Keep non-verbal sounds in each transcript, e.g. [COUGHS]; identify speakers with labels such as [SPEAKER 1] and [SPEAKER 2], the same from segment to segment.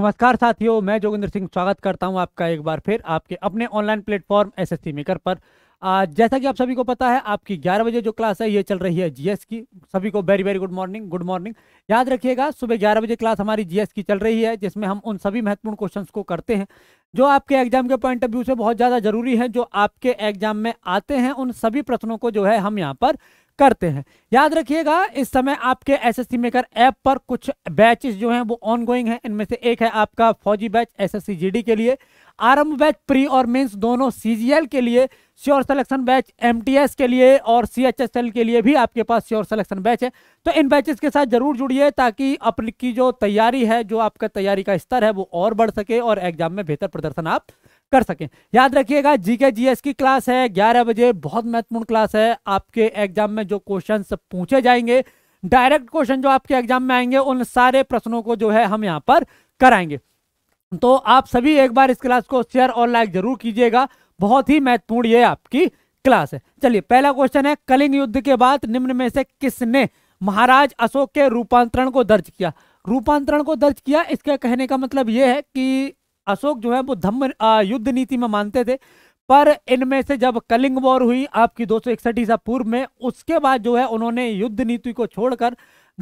[SPEAKER 1] नमस्कार साथियों मैं जोगिंदर सिंह स्वागत करता हूं आपका एक बार फिर
[SPEAKER 2] आपके अपने ऑनलाइन प्लेटफॉर्म एसएससी मेकर पर आज जैसा कि आप सभी को पता है आपकी 11 बजे जो क्लास है ये चल रही है जीएस की सभी को very very good morning good morning याद रखिएगा सुबह 11 बजे क्लास हमारी जीएस की चल रही है जिसमें हम उन सभी महत्वपूर्ण क्वेश्चंस को करते हैं जो आपके एग्जाम के पॉइंट ऑफ व्यू से बहुत ज़्यादा जरूरी है जो आपके एग्जाम में आते हैं उन सभी प्रश्नों को जो है हम यहाँ पर करते हैं याद रखिएगा इस समय आपके S S C maker app पर कुछ बैचेस जो हैं वो ऑन गोइंग है इनमें से एक है आपका फौजी बैच एस जी डी के लिए आरंभ बैच प्री और मेंस दोनों एल के लिए श्योर सिलेक्शन बैच एस के लिए और एल के लिए भी आपके पास श्योर सिलेक्शन बैच है तो इन बैचेस के साथ जरूर जुड़िए ताकि अपनी की जो तैयारी है जो आपका तैयारी का स्तर है वो और बढ़ सके और एग्जाम में बेहतर प्रदर्शन आप कर सकें याद रखिएगा जीके जीएस की क्लास है ग्यारह बजे बहुत महत्वपूर्ण क्लास है आपके एग्जाम में जो क्वेश्चन पूछे जाएंगे डायरेक्ट क्वेश्चन जो आपके एग्जाम में आएंगे उन सारे प्रश्नों को जो है हम यहाँ पर कराएंगे तो आप सभी एक बार इस क्लास को शेयर और लाइक जरूर कीजिएगा बहुत ही महत्वपूर्ण ये आपकी क्लास है चलिए पहला क्वेश्चन है कलिंग युद्ध के बाद निम्न में से किसने महाराज अशोक के रूपांतरण को दर्ज किया रूपांतरण को दर्ज किया इसके कहने का मतलब यह है कि अशोक जो है वो धम्म युद्ध नीति में मानते थे पर इनमें से जब कलिंग वॉर हुई आपकी दो सौ इकसठ ईसा पूर्व में उसके बाद जो है उन्होंने युद्ध नीति को छोड़कर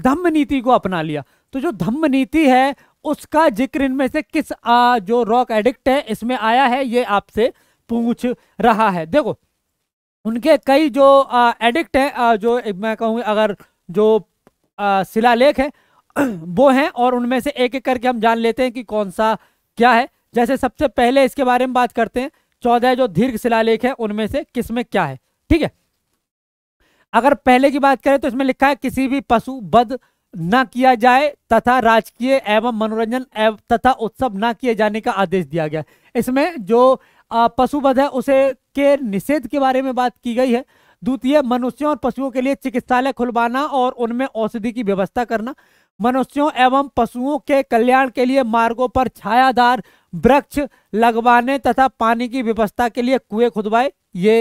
[SPEAKER 2] धम्म नीति को अपना लिया तो जो धम्म नीति है उसका जिक्र इनमें से किस आ, जो रॉक एडिक्ट है इसमें आया है ये आपसे पूछ रहा है देखो उनके कई जो आ, एडिक्ट हैं आ, जो मैं कहूँ अगर जो शिलालेख है [CLEARS THROAT] वो हैं और उनमें से एक एक करके हम जान लेते हैं कि कौन सा क्या है जैसे सबसे पहले इसके बारे में बात करते हैं चौदह जो दीर्घ शिलालेख है उनमें से किसमें क्या है ठीक है अगर पहले की बात करें तो इसमें लिखा है किसी भी पशु बद ना किया जाए तथा राजकीय एवं मनोरंजन एवं तथा उत्सव न किए जाने का आदेश दिया गया इसमें जो पशु बध है उसे के निषेध के बारे में बात की गई है द्वितीय मनुष्यों और पशुओं के लिए चिकित्सालय खुलवाना और उनमें औषधि की व्यवस्था करना मनुष्यों एवं पशुओं के कल्याण के लिए मार्गों पर छायादार वृक्ष लगवाने तथा पानी की व्यवस्था के लिए कुएं खुदवाए ये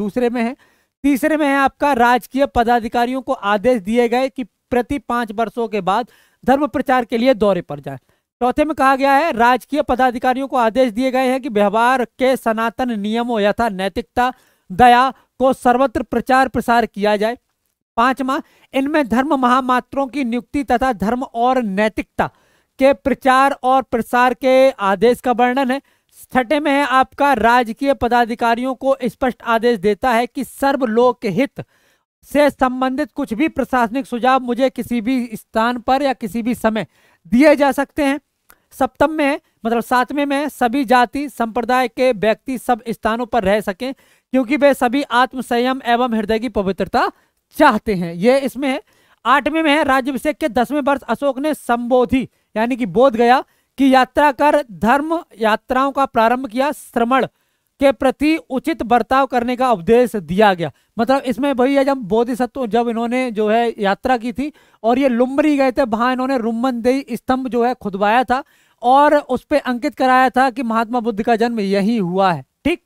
[SPEAKER 2] दूसरे में है तीसरे में है आपका राजकीय पदाधिकारियों को आदेश दिए गए कि प्रति पांच वर्षों के बाद धर्म प्रचार के लिए दौरे पर जाए चौथे में कहा गया है राजकीय पदाधिकारियों को आदेश दिए गए हैं कि व्यवहार के सनातन नियमों यथा नैतिकता दया को सर्वत्र प्रचार प्रसार किया जाए पांचवा इनमें धर्म महामात्रों की नियुक्ति तथा धर्म और नैतिकता के प्रचार और प्रसार के आदेश का वर्णन है छठे में है आपका राजकीय पदाधिकारियों को स्पष्ट आदेश देता है कि सर्वलोक हित से संबंधित कुछ भी प्रशासनिक सुझाव मुझे किसी भी स्थान पर या किसी भी समय दिए जा सकते हैं सप्तम में मतलब सातवें में सभी जाति संप्रदाय के व्यक्ति सब स्थानों पर रह सकें क्योंकि वे सभी आत्मसंयम एवं हृदय की पवित्रता चाहते हैं ये इसमें आठवें में है राज्यभिषेक के दसवें वर्ष अशोक ने संबोधि यानी कि बोध गया कि यात्रा कर धर्म यात्राओं का प्रारंभ किया श्रमण के प्रति उचित बर्ताव करने का उपदेश दिया गया मतलब इसमें भैया जब बोधिसत्व जब इन्होंने जो है यात्रा की थी और ये लुम्बरी गए थे वहाँ इन्होंने रुमन देई स्तंभ जो है खुदवाया था और उस पर अंकित कराया था कि महात्मा बुद्ध का जन्म यही हुआ है ठीक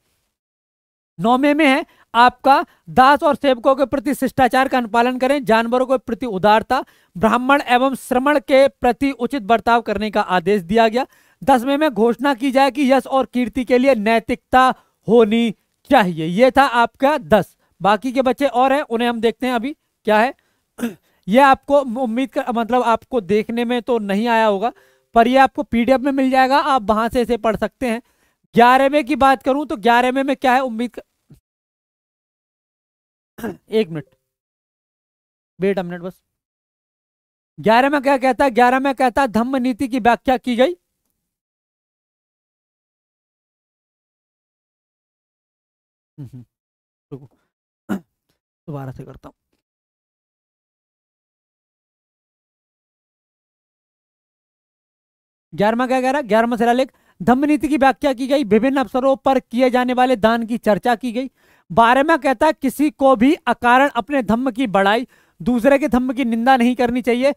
[SPEAKER 2] नौवे में है आपका दास और सेवकों के प्रति शिष्टाचार का अनुपालन करें जानवरों के प्रति उदारता ब्राह्मण एवं श्रमण के प्रति उचित बर्ताव करने का आदेश दिया गया दसवें में घोषणा की जाए कि यश और कीर्ति के लिए नैतिकता होनी चाहिए यह था आपका दस बाकी के बच्चे और हैं उन्हें हम देखते हैं अभी क्या है [CLEARS THROAT] यह आपको उम्मीद कर मतलब आपको देखने में तो नहीं आया होगा पर यह आपको पीडीएफ में मिल जाएगा आप वहां से इसे पढ़ सकते हैं ग्यारहवें की बात
[SPEAKER 1] करूं तो ग्यारहवें में क्या है उम्मीद [COUGHS] एक मिनट वेट अ मिनट बस ग्यारह में क्या कहता है ग्यारह में कहता है धम्म नीति की व्याख्या की गई [COUGHS] दोबारा से करता हूं ग्यारहवा क्या कह रहा है ग्यारहवा लेख धम्म नीति की व्याख्या की गई विभिन्न अवसरों पर
[SPEAKER 2] किए जाने वाले दान की चर्चा की गई बारे में कहता है किसी को भी अकारण अपने धर्म की बढ़ाई दूसरे के धर्म की निंदा नहीं करनी चाहिए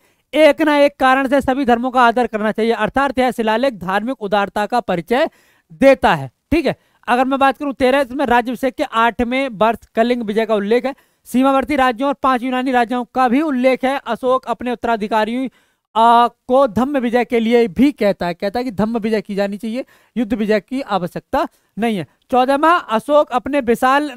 [SPEAKER 2] एक ना एक कारण से सभी धर्मों का आदर करना चाहिए अर्थात यह शिलालेख धार्मिक उदारता का परिचय देता है ठीक है अगर मैं बात करूं तेरह इसमें राज्यभिषेक के आठवें वर्ष कलिंग विजय का उल्लेख है सीमावर्ती राज्यों और पांच यूनानी राज्यों का भी उल्लेख है अशोक अपने उत्तराधिकारियों आ, को धम्म विजय के लिए भी कहता है कहता है कि धम्म विजय की जानी चाहिए युद्ध विजय की आवश्यकता नहीं है चौदहवा अशोक अपने विशाल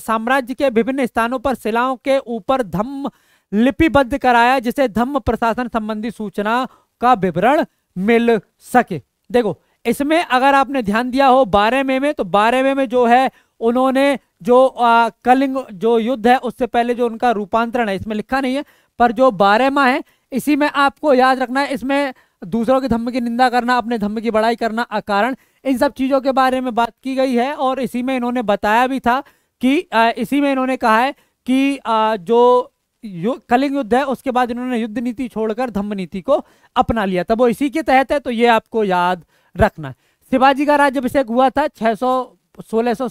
[SPEAKER 2] साम्राज्य के विभिन्न स्थानों पर शिलाओं के ऊपर धम्म लिपिबद्ध कराया जिसे धम्म प्रशासन संबंधी सूचना का विवरण मिल सके देखो इसमें अगर आपने ध्यान दिया हो बारहवें में तो बारहवें में जो है उन्होंने जो आ, कलिंग जो युद्ध है उससे पहले जो उनका रूपांतरण है इसमें लिखा नहीं है पर जो बारहवा है इसी में आपको याद रखना है इसमें दूसरों के धम्म की निंदा करना अपने धम्म की बड़ाई करना अकारण इन सब चीज़ों के बारे में बात की गई है और इसी में इन्होंने बताया भी था कि इसी में इन्होंने कहा है कि जो कलिंग युद्ध है उसके बाद इन्होंने युद्ध नीति छोड़कर धम्म नीति को अपना लिया तब वो इसी के तहत है तो ये आपको याद रखना है शिवाजी का राज्य अभिषेक हुआ था छः सौ सोलह सौ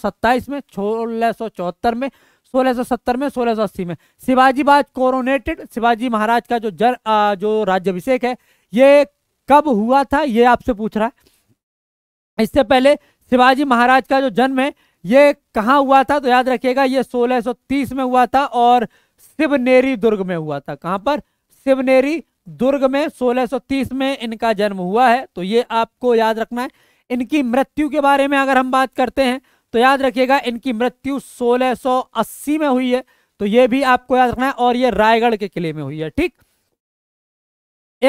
[SPEAKER 2] में सोलह सौ चौहत्तर में 1670 में 1680 में शिवाजी बाज कोरोनेटेड शिवाजी महाराज का जो जर आ, जो राज्यभिषेक है ये कब हुआ था ये आपसे पूछ रहा है इससे पहले शिवाजी महाराज का जो जन्म है ये कहाँ हुआ था तो याद रखिएगा ये 1630 में हुआ था और शिवनेरी दुर्ग में हुआ था कहाँ पर शिवनेरी दुर्ग में 1630 में इनका जन्म हुआ है तो ये आपको याद रखना है इनकी मृत्यु के बारे में अगर हम बात करते हैं तो याद रखिएगा इनकी मृत्यु 1680 में हुई है तो ये भी आपको याद रखना है और ये रायगढ़ के किले में हुई है ठीक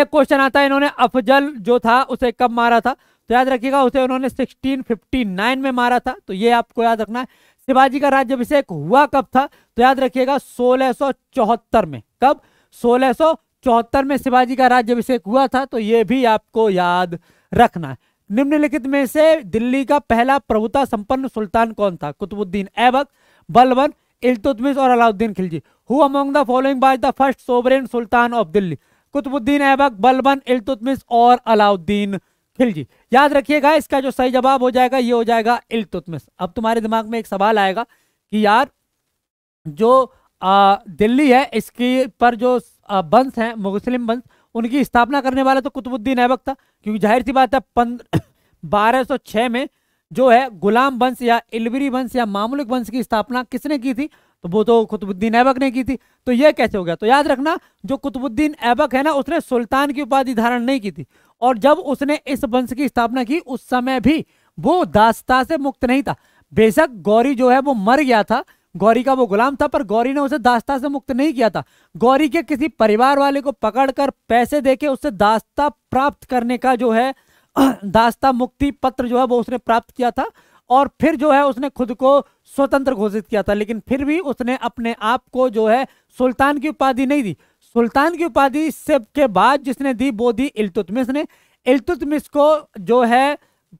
[SPEAKER 2] एक क्वेश्चन आता है इन्होंने अफजल जो था उसे कब मारा था तो याद रखिएगा उसे उन्होंने 1659 में मारा था तो ये आपको याद रखना है शिवाजी का राज्य राज्यभिषेक हुआ कब था तो याद रखिएगा 1674 में कब 1674 में शिवाजी का राज्यभिषेक हुआ था तो ये भी आपको याद रखना है निम्नलिखित में से दिल्ली का पहला प्रभुता संपन्न सुल्तान कौन था कुतुबुद्दीन ऐबक बलबन इलतुतमिश और Alauddin Khilji who among the following was the first sovereign sultan of Delhi Qutubuddin Aibak Balban Iltutmish और अलाउद्दीन खिलजी याद रखिएगा इसका जो सही जवाब हो जाएगा ये हो जाएगा इलतुतमिश अब तुम्हारे दिमाग में एक सवाल आएगा कि यार जो आ, दिल्ली है इसके पर जो वंश हैं मुस्लिम वंश उनकी स्थापना करने वाला तो कुतुबुद्दीन ऐबक था क्योंकि जाहिर सी बात है पंद्रह [COUGHS] छः में जो है गुलाम वंश या इलवरी वंश या मामूलिक वंश की स्थापना किसने की थी तो वो तो कुतुबुद्दीन ऐबक ने की थी तो यह कैसे हो गया तो याद रखना जो कुतुबुद्दीन ऐबक है ना उसने सुल्तान की उपाधि धारण नहीं की थी और जब उसने इस वंश की स्थापना की उस समय भी वो दास्ता से मुक्त नहीं था बेशक गौरी जो है वो मर गया था गौरी का वो गुलाम था पर गौरी ने उसे दास्ता से मुक्त नहीं किया था गौरी के किसी परिवार वाले को पकड़कर पैसे देके उससे दास्ता प्राप्त करने का जो है [CLEARS THROAT] दास्ता मुक्ति पत्र जो है वो उसने प्राप्त किया था और फिर जो है उसने खुद को स्वतंत्र घोषित किया था लेकिन फिर भी उसने अपने आप को जो है सुल्तान की उपाधि नहीं दी सुल्तान की उपाधि से के बाद जिसने दी वो दी इल्तुतमिस ने इलतुतमिस को जो है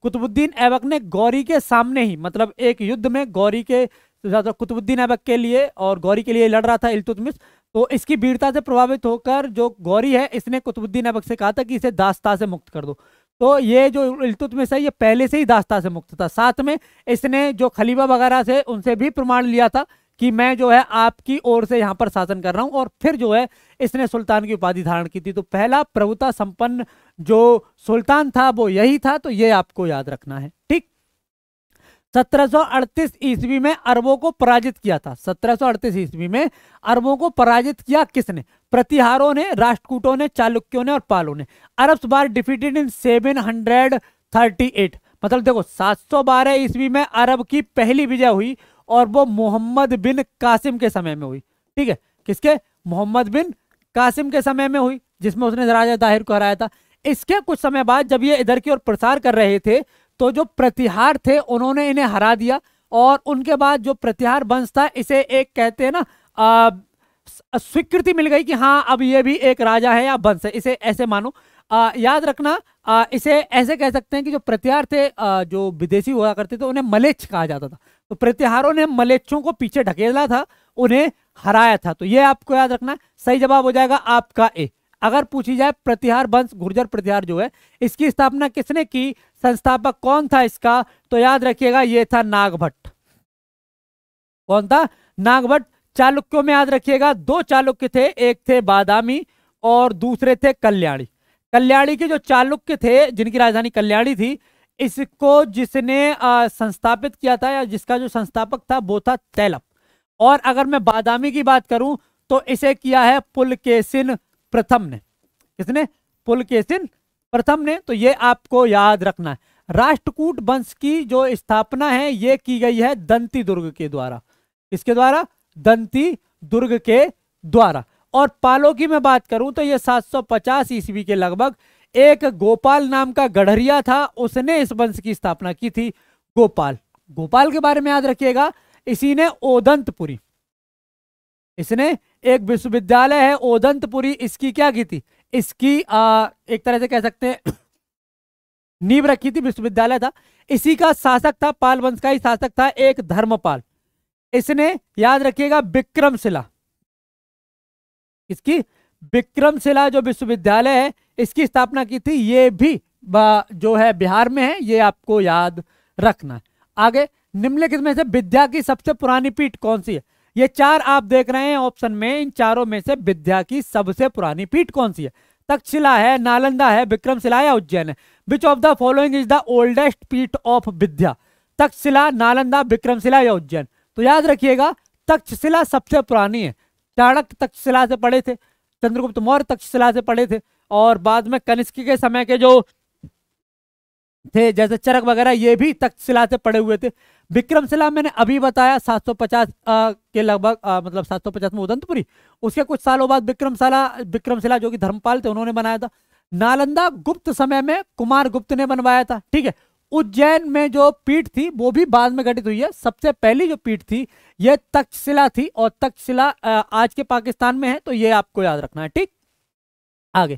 [SPEAKER 2] कुतुबुद्दीन ऐबक ने गौरी के सामने ही मतलब एक युद्ध में गौरी के तो कुतुबुद्दीन ऐबक के लिए और गौरी के लिए लड़ रहा था इल्तुतमिश तो इसकी वीरता से प्रभावित होकर जो गौरी है इसने कुतुबुद्दीन ऐबक से कहा था कि इसे दास्ता से मुक्त कर दो तो ये जो इल्तुतमिश है ये पहले से ही दास्ता से मुक्त था साथ में इसने जो खलीफा वगैरह से उनसे भी प्रमाण लिया था कि मैं जो है आपकी ओर से यहाँ पर शासन कर रहा हूँ और फिर जो है इसने सुल्तान की उपाधि धारण की थी तो पहला प्रभुता संपन्न जो सुल्तान था वो यही था तो ये आपको याद रखना है ठीक 1738 ईस्वी में अरबों को पराजित किया था 1738 ईस्वी में अरबों को पराजित किया किसने प्रतिहारों ने राष्ट्रकूटों ने चालुक्यों ने और पालों ने अरब्स बार डिफीटेड इन 738 मतलब देखो 712 ईस्वी में अरब की पहली विजय हुई और वो मोहम्मद बिन कासिम के समय में हुई ठीक है किसके मोहम्मद बिन कासिम के समय में हुई जिसमें उसने राजा दाहिर को हराया था इसके कुछ समय बाद जब ये इधर की ओर प्रसार कर रहे थे तो जो प्रतिहार थे उन्होंने इन्हें हरा दिया और उनके बाद जो प्रतिहार वंश था इसे एक कहते हैं ना स्वीकृति मिल गई कि हाँ अब ये भी एक राजा है या वंश है इसे ऐसे मानो आ, याद रखना आ, इसे ऐसे कह सकते हैं कि जो प्रत्यार थे आ, जो विदेशी हुआ करते थे उन्हें मलेच्छ कहा जाता था तो प्रत्याहारों ने मलेच्छों को पीछे ढकेला था उन्हें हराया था तो ये आपको याद रखना सही जवाब हो जाएगा आपका ए अगर पूछी जाए प्रतिहार वंश गुर्जर प्रतिहार जो है इसकी स्थापना किसने की संस्थापक कौन था इसका तो याद रखिएगा ये था नागभट्ट कौन था नागभट्ट चालुक्यों में याद रखिएगा दो चालुक्य थे एक थे बादामी और दूसरे थे कल्याणी कल्याणी के जो चालुक्य थे जिनकी राजधानी कल्याणी थी इसको जिसने आ, संस्थापित किया था या जिसका जो संस्थापक था वो था तैलप और अगर मैं बादामी की बात करूं तो इसे किया है पुलकेसिन प्रथम ने किसने पुलकेसिन प्रथम ने तो ये आपको याद रखना है राष्ट्रकूट वंश की जो स्थापना है ये की गई है दंती दुर्ग के द्वारा इसके द्वारा दंती दुर्ग के द्वारा और पालों की मैं बात करूं तो ये 750 ईस्वी के लगभग एक गोपाल नाम का गढ़रिया था उसने इस वंश की स्थापना की थी गोपाल गोपाल के बारे में याद रखिएगा इसी ने ओदंतपुरी इसने एक विश्वविद्यालय है ओदंतपुरी इसकी क्या की थी इसकी आ, एक तरह से कह सकते हैं [COUGHS] नींव रखी थी विश्वविद्यालय था इसी का शासक था पाल वंश का ही शासक था एक धर्मपाल इसने याद रखिएगा विक्रमशिला इसकी विक्रमशिला जो विश्वविद्यालय है इसकी स्थापना की थी ये भी जो है बिहार में है ये आपको याद रखना आगे निम्नलिखित में से विद्या की सबसे पुरानी पीठ कौन सी है ये चार आप देख रहे हैं ऑप्शन में इन चारों में से विद्या की सबसे पुरानी पीठ कौन सी है तक्षशिला है नालंदा है विक्रमशिला या उज्जैन है which of the following is the oldest पीठ ऑफ विद्या तक्षशिला नालंदा विक्रमशिला या उज्जैन तो याद रखिएगा तक्षशिला सबसे पुरानी है चाणक्य तक्षशिला से पढ़े थे चंद्रगुप्त मौर्य तक्षशिला से पढ़े थे और बाद में कनिष्क के समय के जो थे जैसे चरक वगैरह ये भी तक्षशिला से पढ़े हुए थे विक्रमशिला मैंने अभी बताया 750 आ, के लगभग मतलब 750 में उदंतपुरी उसके कुछ सालों बाद विक्रमशाला विक्रमशिला जो कि धर्मपाल थे उन्होंने बनाया था नालंदा गुप्त समय में कुमार गुप्त ने बनवाया था ठीक है उज्जैन में जो पीठ थी वो भी बाद में गठित हुई है सबसे पहली जो पीठ थी यह तक्षशिला थी और तक्षशिला आज के पाकिस्तान में है तो ये आपको याद रखना है ठीक आगे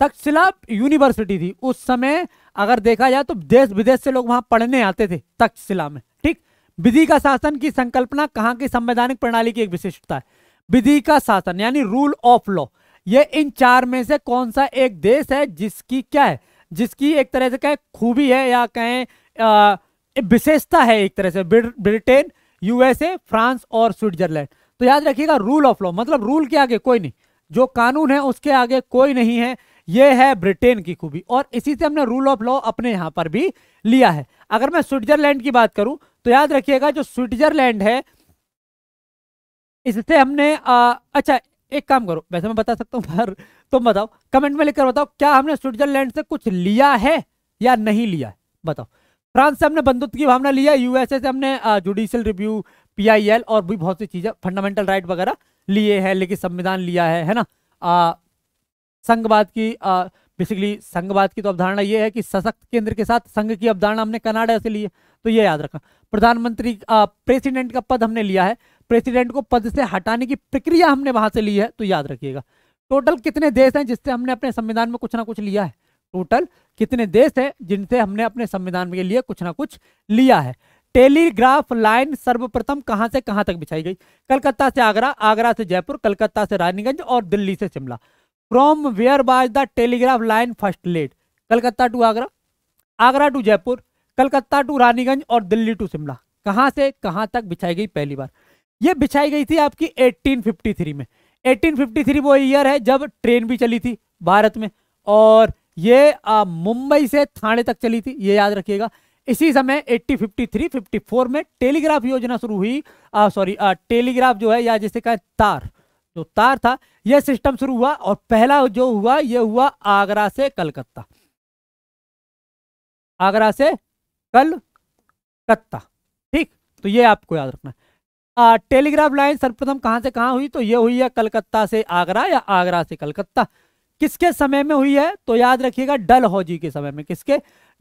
[SPEAKER 2] तक्षशिला यूनिवर्सिटी थी उस समय अगर देखा जाए तो देश विदेश से लोग वहां पढ़ने आते थे तक्षशिला में विधि का शासन की संकल्पना कहां की संवैधानिक प्रणाली की एक विशिष्टता है विधि का शासन यानी रूल ऑफ लॉ ये इन चार में से कौन सा एक देश है जिसकी क्या है जिसकी एक तरह से कहें खूबी है या कहें विशेषता है एक तरह से ब्रिटेन यूएसए फ्रांस और स्विट्जरलैंड तो याद रखिएगा रूल ऑफ लॉ मतलब रूल के आगे कोई नहीं जो कानून है उसके आगे कोई नहीं है ये है ब्रिटेन की खूबी और इसी से हमने रूल ऑफ लॉ अपने यहाँ पर भी लिया है अगर मैं स्विट्जरलैंड की बात करूं तो याद रखिएगा जो स्विट्जरलैंड है इससे हमने आ, अच्छा एक काम करो वैसे मैं बता सकता हूँ पर तुम बताओ कमेंट में लिखकर बताओ क्या हमने स्विट्जरलैंड से कुछ लिया है या नहीं लिया है बताओ फ्रांस से हमने बंधुत्व की भावना लिया यूएसए से हमने जुडिशियल रिव्यू पीआईएल और भी बहुत सी चीज़ें फंडामेंटल राइट वगैरह लिए हैं लेकिन संविधान लिया है है ना संघवाद की आ, बेसिकली संघवाद की तो अवधारणा ये है कि सशक्त केंद्र के साथ संघ की अवधारणा हमने कनाडा से ली है तो ये याद रखना प्रधानमंत्री प्रेसिडेंट का पद हमने लिया है प्रेसिडेंट को पद से हटाने की प्रक्रिया हमने वहां से ली है तो याद रखिएगा टोटल कितने देश हैं जिससे हमने अपने संविधान में कुछ ना कुछ लिया है टोटल कितने देश हैं जिनसे हमने अपने संविधान के लिए कुछ ना कुछ लिया है टेलीग्राफ लाइन सर्वप्रथम कहां से कहां तक बिछाई गई कलकत्ता से आगरा आगरा से जयपुर कलकत्ता से रानीगंज और दिल्ली से Shimla from where was the telegraph line first laid Calcutta to Agra Agra to Jaipur Calcutta to Raniganj और दिल्ली टू शिमला कहाँ से कहाँ तक बिछाई गई पहली बार ये बिछाई गई थी आपकी 1853 में 1853 वो ईयर है जब ट्रेन भी चली थी भारत में और ये मुंबई से थाने तक चली थी ये याद रखिएगा इसी समय 1853 54 में टेलीग्राफ योजना शुरू हुई सॉरी टेलीग्राफ जो है या जिसे कहा तार जो तार था यह सिस्टम शुरू हुआ और पहला जो हुआ यह हुआ आगरा से कलकत्ता आगरा से कलकत्ता ठीक तो यह आपको याद रखना आ, टेलीग्राफ लाइन सर्वप्रथम कहां से कहां हुई तो यह हुई है कलकत्ता से आगरा या आगरा से कलकत्ता किसके समय में हुई है तो याद रखिएगा डल हौजी के समय में किसके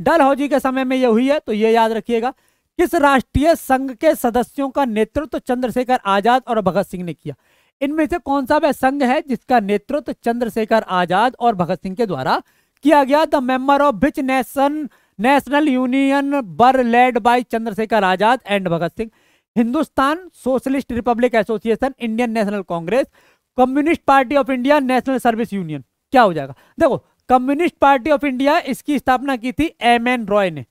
[SPEAKER 2] डल हौजी के समय में यह हुई है तो यह याद रखिएगा किस राष्ट्रीय संघ के सदस्यों का नेतृत्व तो चंद्रशेखर आजाद और भगत सिंह ने किया इनमें से कौन सा वह संघ है जिसका नेतृत्व चंद्रशेखर आजाद और भगत सिंह के द्वारा किया गया the member of which nation national union बर led by Chandrashekhar Azad and Bhagat Singh Hindustan Socialist Republic Association Indian National Congress Communist Party of India National Service Union क्या हो जाएगा देखो कम्युनिस्ट पार्टी ऑफ इंडिया इसकी स्थापना की थी एम एन रॉय ने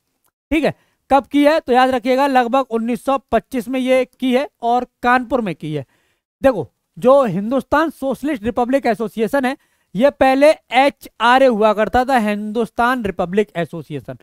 [SPEAKER 2] ठीक है कब की है तो याद रखिएगा लगभग 1925 में ये की है और कानपुर में की है देखो जो हिंदुस्तान सोशलिस्ट रिपब्लिक एसोसिएशन है यह पहले एच आर ए हुआ करता था हिंदुस्तान रिपब्लिक एसोसिएशन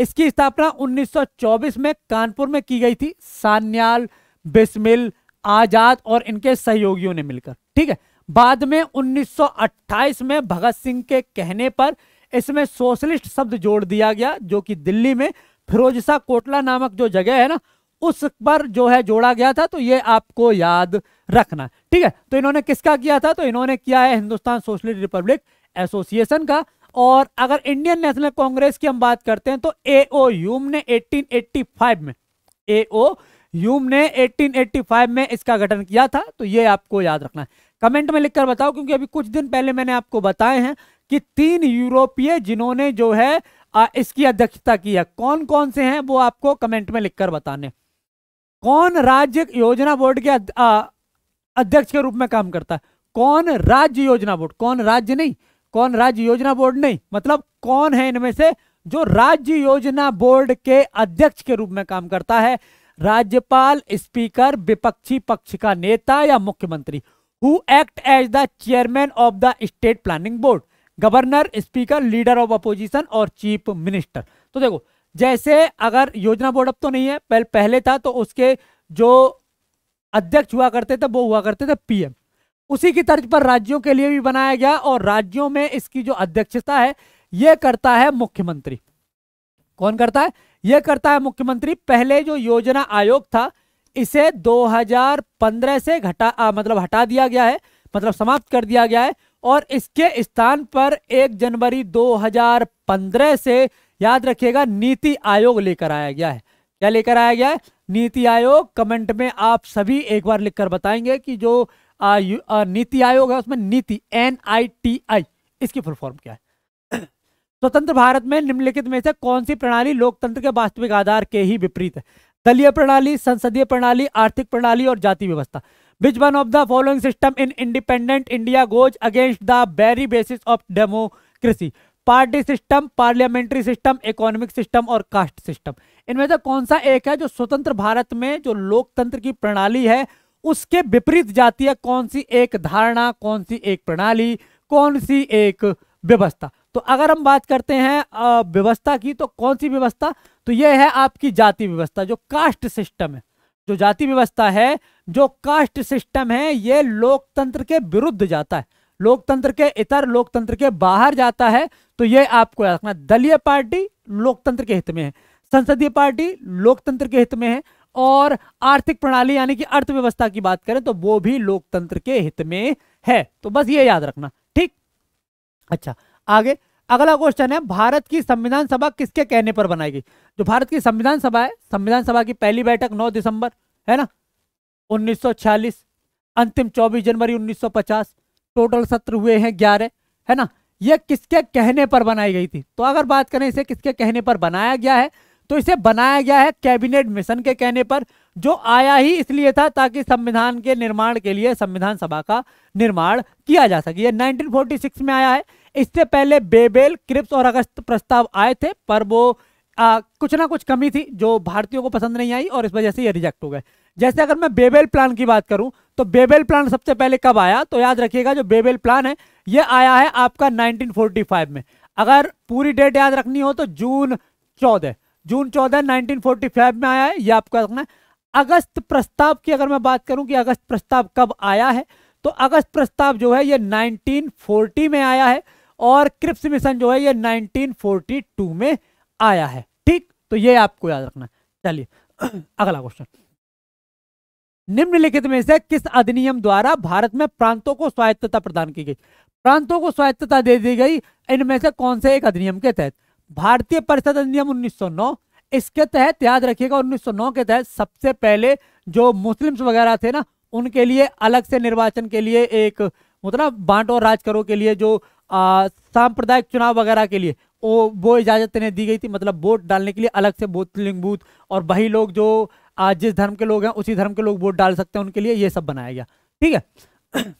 [SPEAKER 2] इसकी स्थापना 1924 में कानपुर में की गई थी सान्याल बिस्मिल आजाद और इनके सहयोगियों ने मिलकर ठीक है बाद में 1928 में भगत सिंह के कहने पर इसमें सोशलिस्ट शब्द जोड़ दिया गया जो कि दिल्ली में फिरोजसा कोटला नामक जो जगह है ना उस पर जो है जोड़ा गया था तो ये आपको याद रखना ठीक है तो इन्होंने किसका किया था तो इन्होंने किया है हिंदुस्तान सोशलिस्ट रिपब्लिक एसोसिएशन का और अगर इंडियन नेशनल कांग्रेस की हम बात करते हैं तो ओ यूम ने 1885 में ओ यूम ने 1885 में इसका गठन किया था तो ये आपको याद रखना है कमेंट में लिखकर बताओ क्योंकि अभी कुछ दिन पहले मैंने आपको बताए हैं कि तीन यूरोपीय जिन्होंने जो है इसकी अध्यक्षता की है कौन कौन से हैं वो आपको कमेंट में लिखकर बताने कौन राज्य योजना बोर्ड के अध्यक्ष के रूप में काम करता है कौन राज्य योजना बोर्ड कौन राज्य नहीं कौन राज्य योजना बोर्ड नहीं मतलब कौन है इनमें से जो राज्य योजना बोर्ड के अध्यक्ष के रूप में काम करता है राज्यपाल स्पीकर विपक्षी पक्ष का नेता या मुख्यमंत्री who act as the chairman of the state planning board governor speaker leader of opposition और चीफ मिनिस्टर तो देखो जैसे अगर योजना बोर्ड अब तो नहीं है पहले पहले था तो उसके जो अध्यक्ष हुआ करते थे वो हुआ करते थे पीएम उसी की तर्ज पर राज्यों के लिए भी बनाया गया और राज्यों में इसकी जो अध्यक्षता है यह करता है मुख्यमंत्री कौन करता है यह करता है मुख्यमंत्री पहले जो योजना आयोग था इसे 2015 से घटा आ, मतलब हटा दिया गया है मतलब समाप्त कर दिया गया है और इसके स्थान पर एक जनवरी 2015 से याद रखिएगा नीति आयोग लेकर आया गया है क्या लेकर आया गया है नीति आयोग कमेंट में आप सभी एक बार लिखकर बताएंगे कि जो नीति आयोग है उसमें नीति एन आई टी आई इसकी फुल फॉर्म क्या है [CLEARS THROAT] स्वतंत्र भारत में निम्नलिखित में से कौन सी प्रणाली लोकतंत्र के वास्तविक आधार के ही विपरीत है दलीय प्रणाली संसदीय प्रणाली आर्थिक प्रणाली और जाति व्यवस्था which one of the following system in independent India goes against the very basis of democracy party system parliamentary system economic system और कास्ट सिस्टम इनमें से कौन सा एक है जो स्वतंत्र भारत में जो लोकतंत्र की प्रणाली है उसके विपरीत जाती है कौन सी एक धारणा कौन सी एक प्रणाली कौन सी एक व्यवस्था तो अगर हम बात करते हैं व्यवस्था की तो कौन सी व्यवस्था तो यह है आपकी जाति व्यवस्था जो कास्ट सिस्टम है जो जाति व्यवस्था है जो कास्ट सिस्टम है यह लोकतंत्र के विरुद्ध जाता है लोकतंत्र के इतर लोकतंत्र के बाहर जाता है तो यह आपको याद रखना दलीय पार्टी लोकतंत्र के हित में है संसदीय पार्टी लोकतंत्र के हित में है और आर्थिक प्रणाली यानी कि अर्थव्यवस्था की बात करें तो वो भी लोकतंत्र के हित में है तो बस ये याद रखना ठीक अच्छा आगे अगला क्वेश्चन है भारत की संविधान सभा किसके कहने पर बनाई गई जो भारत की संविधान सभा है संविधान सभा की पहली बैठक 9 दिसंबर है ना 1946 अंतिम 24 जनवरी टोटल सत्र हुए हैं ग्यारह है ना ये किसके कहने पर बनाई गई थी तो अगर बात करें इसे किसके कहने पर बनाया गया है तो इसे बनाया गया है कैबिनेट मिशन के कहने पर जो आया ही इसलिए था ताकि संविधान के निर्माण के लिए संविधान सभा का निर्माण किया जा सके ये 1946 में आया है इससे पहले बेबेल क्रिप्स और अगस्त प्रस्ताव आए थे पर वो आ, कुछ ना कुछ कमी थी जो भारतीयों को पसंद नहीं आई और इस वजह से ये रिजेक्ट हो गए जैसे अगर मैं बेबेल प्लान की बात करूं तो बेबेल प्लान सबसे पहले कब आया तो याद रखिएगा जो बेबेल प्लान है ये आया है आपका 1945 में अगर पूरी डेट याद रखनी हो तो जून चौदह जून चौदह 1945 में आया है ये आपको रखना है अगस्त प्रस्ताव की अगर मैं बात करूँ कि अगस्त प्रस्ताव कब आया है तो अगस्त प्रस्ताव जो है ये नाइनटीन में आया है और क्रिप्स मिशन जो है ये नाइनटीन में आया है ठीक तो ये आपको याद रखना चलिए [CLEARS THROAT] अगला क्वेश्चन निम्नलिखित में से किस अधिनियम द्वारा भारत में प्रांतों को स्वायत्तता प्रदान की गई प्रांतों को स्वायत्तता दे दी गई इनमें से कौन से एक अधिनियम के तहत भारतीय परिषद अधिनियम 1909 इसके तहत याद रखिएगा 1909 के तहत सबसे पहले जो मुस्लिम्स वगैरह थे ना उनके लिए अलग से निर्वाचन के लिए एक मतलब बांटो राज करो के लिए जो सांप्रदायिक चुनाव वगैरह के लिए वो वो इजाज़त इन्हें दी गई थी मतलब वोट डालने के लिए अलग से बोतलिंग बूथ और वही लोग जो आज जिस धर्म के लोग हैं उसी धर्म के लोग वोट डाल सकते हैं उनके लिए ये सब बनाया गया ठीक है [CLEARS THROAT]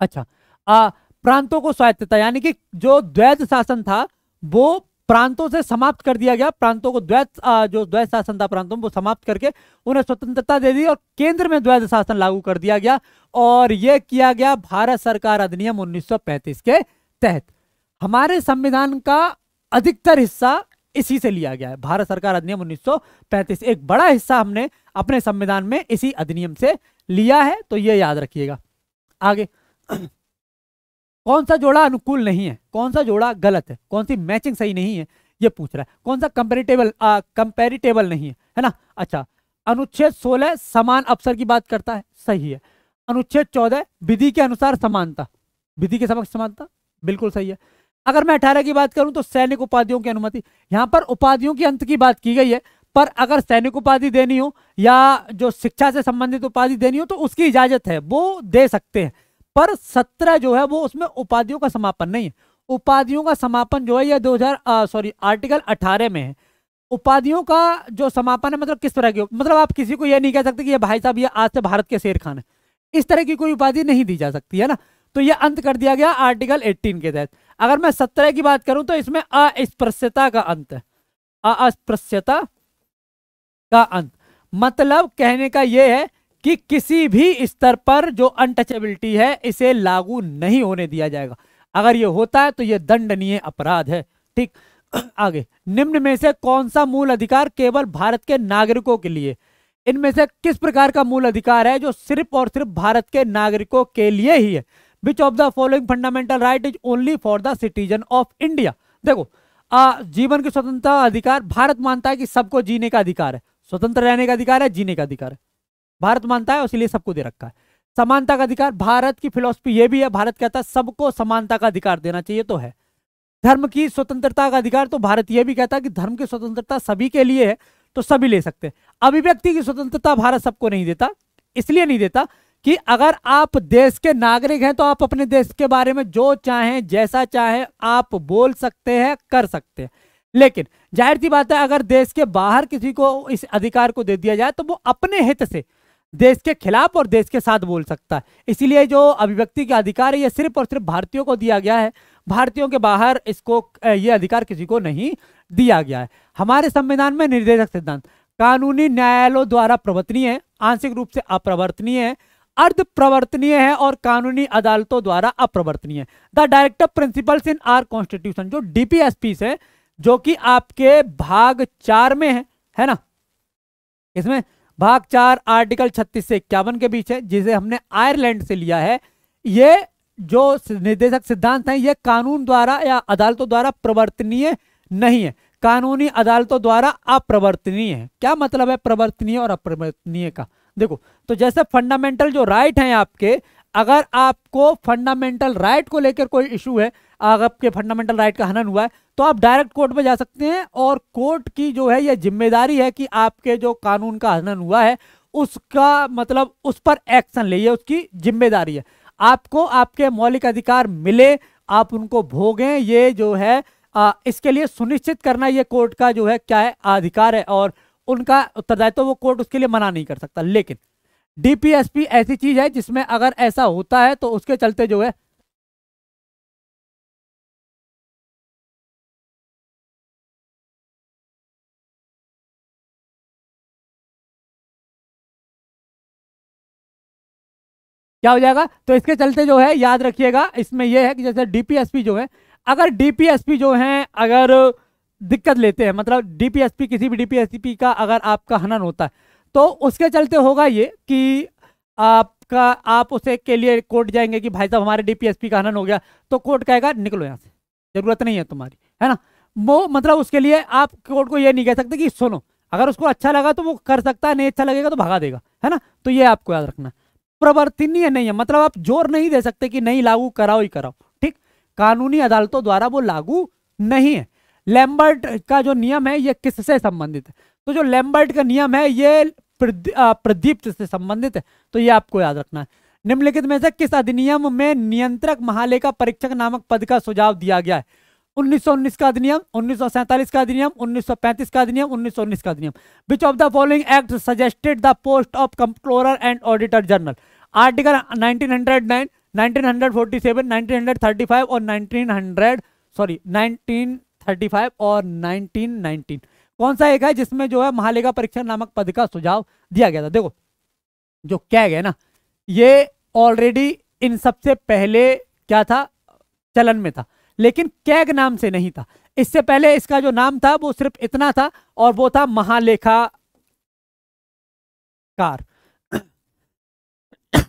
[SPEAKER 2] अच्छा आ, प्रांतों को स्वायत्तता यानी कि जो द्वैध शासन था वो प्रांतों से समाप्त कर दिया गया प्रांतों को द्वैत जो द्वैत शासन था प्रांतों में वो समाप्त करके उन्हें स्वतंत्रता दे दी और केंद्र में द्वैत शासन लागू कर दिया गया और यह किया गया भारत सरकार अधिनियम 1935 के तहत हमारे संविधान का अधिकतर हिस्सा इसी से लिया गया है भारत सरकार अधिनियम उन्नीस एक बड़ा हिस्सा हमने अपने संविधान में इसी अधिनियम से लिया है तो यह याद रखिएगा आगे कौन सा जोड़ा अनुकूल नहीं है कौन सा जोड़ा गलत है कौन सी मैचिंग सही नहीं है ये पूछ रहा है कौन सा कंपेरिटेबल कंपेरिटेबल नहीं है है ना अच्छा अनुच्छेद 16 समान अवसर की बात करता है सही है अनुच्छेद 14 विधि के अनुसार समानता विधि के समक्ष समानता बिल्कुल सही है अगर मैं अठारह की बात करूं तो सैनिक उपाधियों की अनुमति यहां पर उपाधियों के अंत की बात की गई है पर अगर सैनिक उपाधि देनी हो या जो शिक्षा से संबंधित उपाधि देनी हो तो उसकी इजाजत है वो दे सकते हैं पर सत्रह जो है वो उसमें उपाधियों का समापन नहीं है उपाधियों का समापन जो है यह दो सॉरी आर्टिकल अठारह में है उपाधियों का जो समापन है मतलब किस तरह की मतलब आप किसी को यह नहीं कह सकते कि ये भाई साहब ये आज से भारत के शेर खान है इस तरह की कोई उपाधि नहीं दी जा सकती है ना तो यह अंत कर दिया गया आर्टिकल 18 के तहत अगर मैं 17 की बात करूं तो इसमें अस्पृश्यता का अंत है अस्पृश्यता का अंत मतलब कहने का यह है कि किसी भी स्तर पर जो अनटचेबिलिटी है इसे लागू नहीं होने दिया जाएगा अगर ये होता है तो ये दंडनीय अपराध है ठीक [CLEARS THROAT] आगे निम्न में से कौन सा मूल अधिकार केवल भारत के नागरिकों के लिए इनमें से किस प्रकार का मूल अधिकार है जो सिर्फ और सिर्फ भारत के नागरिकों के लिए ही है which of the following fundamental right is only for the citizen of India देखो आ, जीवन की स्वतंत्रता अधिकार भारत मानता है कि सबको जीने का अधिकार है स्वतंत्र रहने का अधिकार है जीने का अधिकार है भारत मानता है इसलिए सबको दे रखा है समानता का अधिकार भारत की फिलोसफी ये भी है भारत कहता है सबको समानता का अधिकार देना चाहिए तो है धर्म की स्वतंत्रता का अधिकार तो भारत यह भी कहता है कि धर्म की स्वतंत्रता सभी के लिए है तो सभी ले सकते हैं अभिव्यक्ति की स्वतंत्रता भारत सबको नहीं देता इसलिए नहीं देता कि अगर आप देश के नागरिक हैं तो आप अपने देश के बारे में जो चाहें जैसा चाहें आप बोल सकते हैं कर सकते हैं लेकिन जाहिर सी बात है अगर देश के बाहर किसी को इस अधिकार को दे दिया जाए तो वो अपने हित से देश के खिलाफ और देश के साथ बोल सकता है इसीलिए जो अभिव्यक्ति का अधिकार है ये सिर्फ और सिर्फ भारतीयों को दिया गया है भारतीयों के बाहर इसको ये अधिकार किसी को नहीं दिया गया है हमारे संविधान में निर्देशक सिद्धांत कानूनी न्यायालयों द्वारा प्रवर्तनीय आंशिक रूप से अप्रवर्तनीय अर्ध प्रवर्तनीय है और कानूनी अदालतों द्वारा अप्रवर्तनीय है the directive principles in our constitution जो डीपीएसपी से जो कि आपके भाग चार में है है ना इसमें भाग चार आर्टिकल छत्तीस से इक्यावन के बीच है जिसे हमने आयरलैंड से लिया है ये जो निर्देशक सिद्धांत है ये कानून द्वारा या अदालतों द्वारा प्रवर्तनीय नहीं है कानूनी अदालतों द्वारा अप्रवर्तनीय है क्या मतलब है प्रवर्तनीय और अप्रवर्तनीय का देखो तो जैसे फंडामेंटल जो राइट है आपके अगर आपको फंडामेंटल राइट को लेकर कोई इशू है आपके फंडामेंटल राइट का हनन हुआ है तो आप डायरेक्ट कोर्ट में जा सकते हैं और कोर्ट की जो है यह जिम्मेदारी है कि आपके जो कानून का हनन हुआ है उसका मतलब उस पर एक्शन ले ये उसकी जिम्मेदारी है आपको आपके मौलिक अधिकार मिले आप उनको भोगें ये जो है आ, इसके लिए सुनिश्चित करना ये कोर्ट का जो है क्या है अधिकार है और उनका उत्तरदायित्व तो वो कोर्ट उसके लिए मना
[SPEAKER 1] नहीं कर सकता लेकिन डीपीएसपी ऐसी चीज है जिसमें अगर ऐसा होता है तो उसके चलते जो है क्या हो जाएगा तो इसके चलते जो है याद रखिएगा इसमें यह है कि जैसे डीपीएसपी जो है अगर डीपीएसपी जो है अगर
[SPEAKER 2] दिक्कत लेते हैं मतलब डीपीएसपी किसी भी डीपीएसपी का अगर आपका हनन होता है तो उसके चलते होगा ये कि आपका आप उसे के लिए कोर्ट जाएंगे कि भाई साहब हमारे डीपीएसपी का हनन हो गया तो कोर्ट कहेगा निकलो यहाँ से जरूरत नहीं है तुम्हारी है ना वो मतलब उसके लिए आप कोर्ट को ये नहीं कह सकते कि सुनो अगर उसको अच्छा लगा तो वो कर सकता है नहीं अच्छा लगेगा तो भगा देगा है ना तो ये आपको याद रखना प्रवर्तनीय नहीं है मतलब आप जोर नहीं दे सकते कि नहीं लागू कराओ ही कराओ ठीक कानूनी अदालतों द्वारा वो लागू नहीं है लैम्बर्ट का जो नियम है ये किससे संबंधित है तो जो लैम्बर्ट का नियम है ये प्रदीप्त से संबंधित है तो ये आपको याद रखना है निम्नलिखित में से किस अधिनियम में नियंत्रक महालेखा परीक्षक नामक पद का सुझाव दिया गया है उन्नीस का अधिनियम उन्नीस का अधिनियम उन्नीस का अधिनियम उन्नीस का अधिनियम which of the following act suggested the post of controller and auditor general article 1909 1947 1935 और 1900 सॉरी 1935 और 1919 कौन सा एक है जिसमें जो है महालेखा परीक्षण नामक पद का सुझाव दिया गया था देखो जो क्या गया ना ये ऑलरेडी इन सबसे पहले क्या था चलन में था लेकिन कैग नाम से नहीं था इससे पहले इसका जो नाम था वो सिर्फ इतना था और वो था महालेखा
[SPEAKER 1] कार [COUGHS]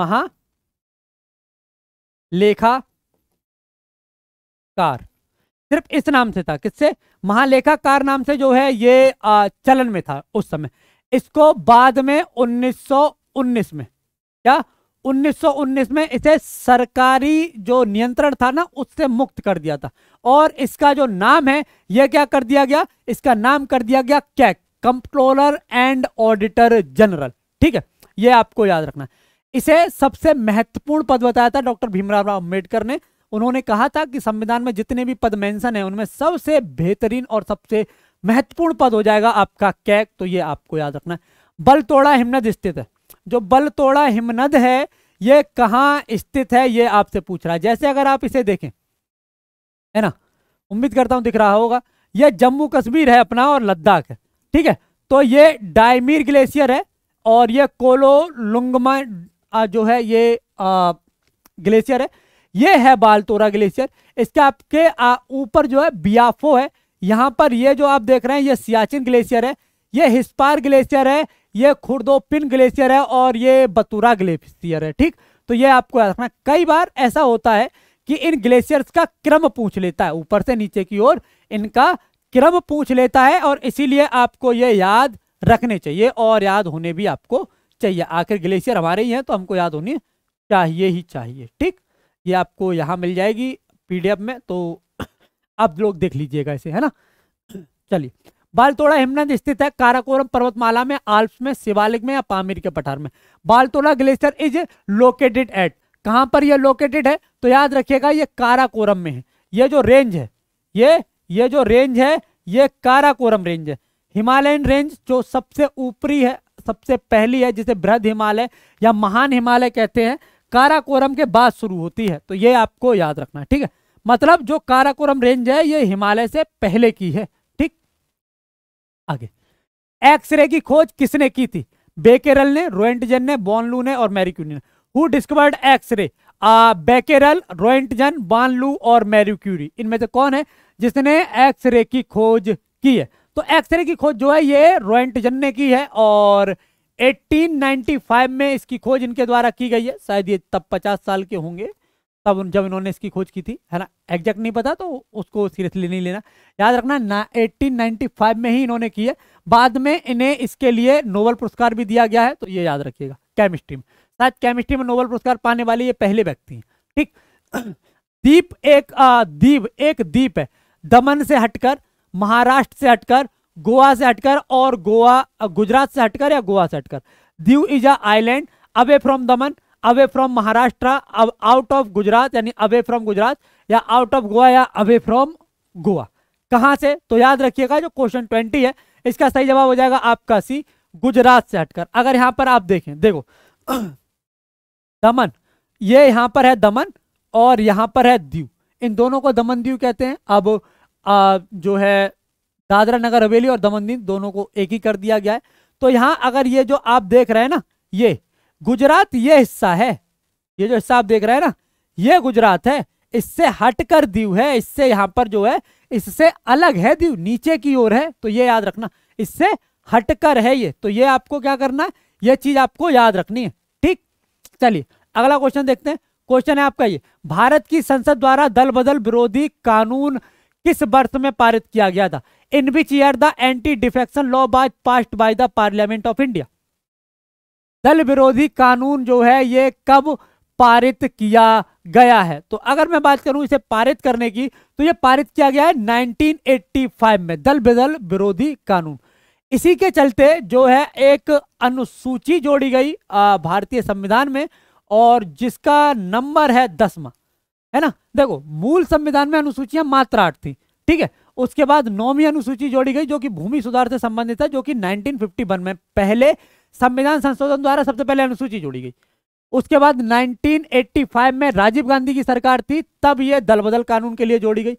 [SPEAKER 1] महा लेखा कार सिर्फ इस नाम से
[SPEAKER 2] था किससे महालेखा कार नाम से जो है ये चलन में था उस समय इसको बाद में 1919 में क्या 1919 में इसे सरकारी जो नियंत्रण था ना उससे मुक्त कर दिया था और इसका जो नाम है यह क्या कर दिया गया इसका नाम कर दिया गया CAG controller and auditor general ठीक है यह आपको याद रखना इसे सबसे महत्वपूर्ण पद बताया था डॉक्टर भीमराव अम्बेडकर ने उन्होंने कहा था कि संविधान में जितने भी पद मेंशन है उनमें सबसे बेहतरीन और सबसे महत्वपूर्ण पद हो जाएगा आपका कैक तो ये आपको याद रखना बल तोड़ा हिमनद स्थित है जो बलतोड़ा हिमनद है ये कहाँ स्थित है ये आपसे पूछ रहा है जैसे अगर आप इसे देखें है ना उम्मीद करता हूँ दिख रहा होगा ये जम्मू कश्मीर है अपना और लद्दाख है ठीक है तो ये डायमीर ग्लेशियर है और ये लुंगमा जो है ये ग्लेशियर है ये है बालतोरा ग्लेशियर इसके आपके ऊपर जो है बियाफो है यहाँ पर ये जो आप देख रहे हैं ये सियाचिन ग्लेशियर है ये हिस्पार ग्लेशियर है ये पिन ग्लेशियर है और ये बतूरा ग्लेशियर है ठीक तो ये आपको याद रखना कई बार ऐसा होता है कि इन ग्लेशियर्स का क्रम पूछ लेता है ऊपर से नीचे की ओर इनका क्रम पूछ लेता है और इसीलिए आपको ये याद रखने चाहिए और याद होने भी आपको चाहिए आखिर ग्लेशियर हमारे ही हैं तो हमको याद होनी चाहिए ही चाहिए ठीक ये आपको यहाँ मिल जाएगी पीडीएफ में तो आप लोग देख लीजिएगा इसे है ना चलिए बालतोड़ा हिमनद स्थित है काराकोरम पर्वतमाला में आल्प्स में शिवालिक में या पामीर के पठार में Baltoro glacier is located at कहां पर यह लोकेटेड है तो याद रखिएगा ये काराकोरम में है ये जो रेंज है ये ये जो रेंज है ये काराकोरम रेंज है हिमालयन रेंज जो सबसे ऊपरी है सबसे पहली है जिसे बृहद हिमालय या महान हिमालय कहते हैं काराकोरम के बाद शुरू होती है तो ये आपको याद रखना ठीक है मतलब जो काराकोरम रेंज है ये हिमालय से पहले की है आगे एक्सरे की खोज किसने की थी बेकेरल ने रोएंटजन ने बॉनलू ने और मैरीक्यूरी ने who discovered X ray Becquerel Roentgen बॉनलू और मैरिक्यूरी इनमें से कौन है जिसने एक्सरे की खोज की है तो एक्सरे की खोज जो है ये रोएंटजन ने की है और 1895 में इसकी खोज इनके द्वारा की गई है शायद ये तब 50 साल के होंगे तब जब इन्होंने इसकी खोज की थी है ना एग्जैक्ट नहीं पता तो उसको सीरियसली नहीं लेना याद रखना ना फाइव में ही इन्होंने की है बाद में इन्हें इसके लिए नोबल पुरस्कार भी दिया गया है तो ये याद रखिएगा केमिस्ट्री में शायद केमिस्ट्री में नोबल पुरस्कार पाने वाले ये पहले व्यक्ति हैं ठीक [CLEARS THROAT] दीप एक दीप एक दीप है दमन से हटकर महाराष्ट्र से हटकर गोवा से हटकर और गोवा गुजरात से हटकर या गोवा से हटकर Diu is a away from Daman away from Maharashtra out of Gujarat यानी अवे फ्रॉम गुजरात या आउट ऑफ गोवा या अवे फ्रॉम गोवा कहां से तो याद रखिएगा जो क्वेश्चन ट्वेंटी है इसका सही जवाब हो जाएगा आपका सी गुजरात से हटकर अगर यहां पर आप देखें देखो [CLEARS THROAT] दमन ये यहां पर है दमन और यहां पर है दीव इन दोनों को दमन दीव कहते हैं अब आ, जो है दादरा नगर हवेली और दमन दीव दोनों को एक ही कर दिया गया है तो यहां अगर ये जो आप देख रहे हैं ना ये गुजरात ये हिस्सा है ये जो हिस्सा आप देख रहे हैं ना ये गुजरात है इससे हटकर दीव है इससे यहां पर जो है इससे अलग है दीव नीचे की ओर है तो ये याद रखना इससे हटकर है ये तो ये आपको क्या करना है ये चीज आपको याद रखनी है ठीक चलिए अगला क्वेश्चन देखते हैं क्वेश्चन है आपका ये भारत की संसद द्वारा दल बदल विरोधी कानून किस वर्ष में पारित किया गया था in which year the anti defection law by passed by the parliament of India दल विरोधी कानून जो है ये कब पारित किया गया है तो अगर मैं बात करूं इसे पारित करने की तो ये पारित किया गया है 1985 में दल बदल विरोधी कानून इसी के चलते जो है एक अनुसूची जोड़ी गई भारतीय संविधान में और जिसका नंबर है दसवा है ना देखो मूल संविधान में अनुसूचियां मात्र आठ थी ठीक है उसके बाद नौवीं अनुसूची जोड़ी गई जो कि भूमि सुधार से संबंधित है जो कि 1951 में पहले संविधान संशोधन द्वारा सबसे पहले अनुसूची जोड़ी गई उसके बाद 1985 में राजीव गांधी की सरकार थी तब यह दल बदल कानून के लिए जोड़ी गई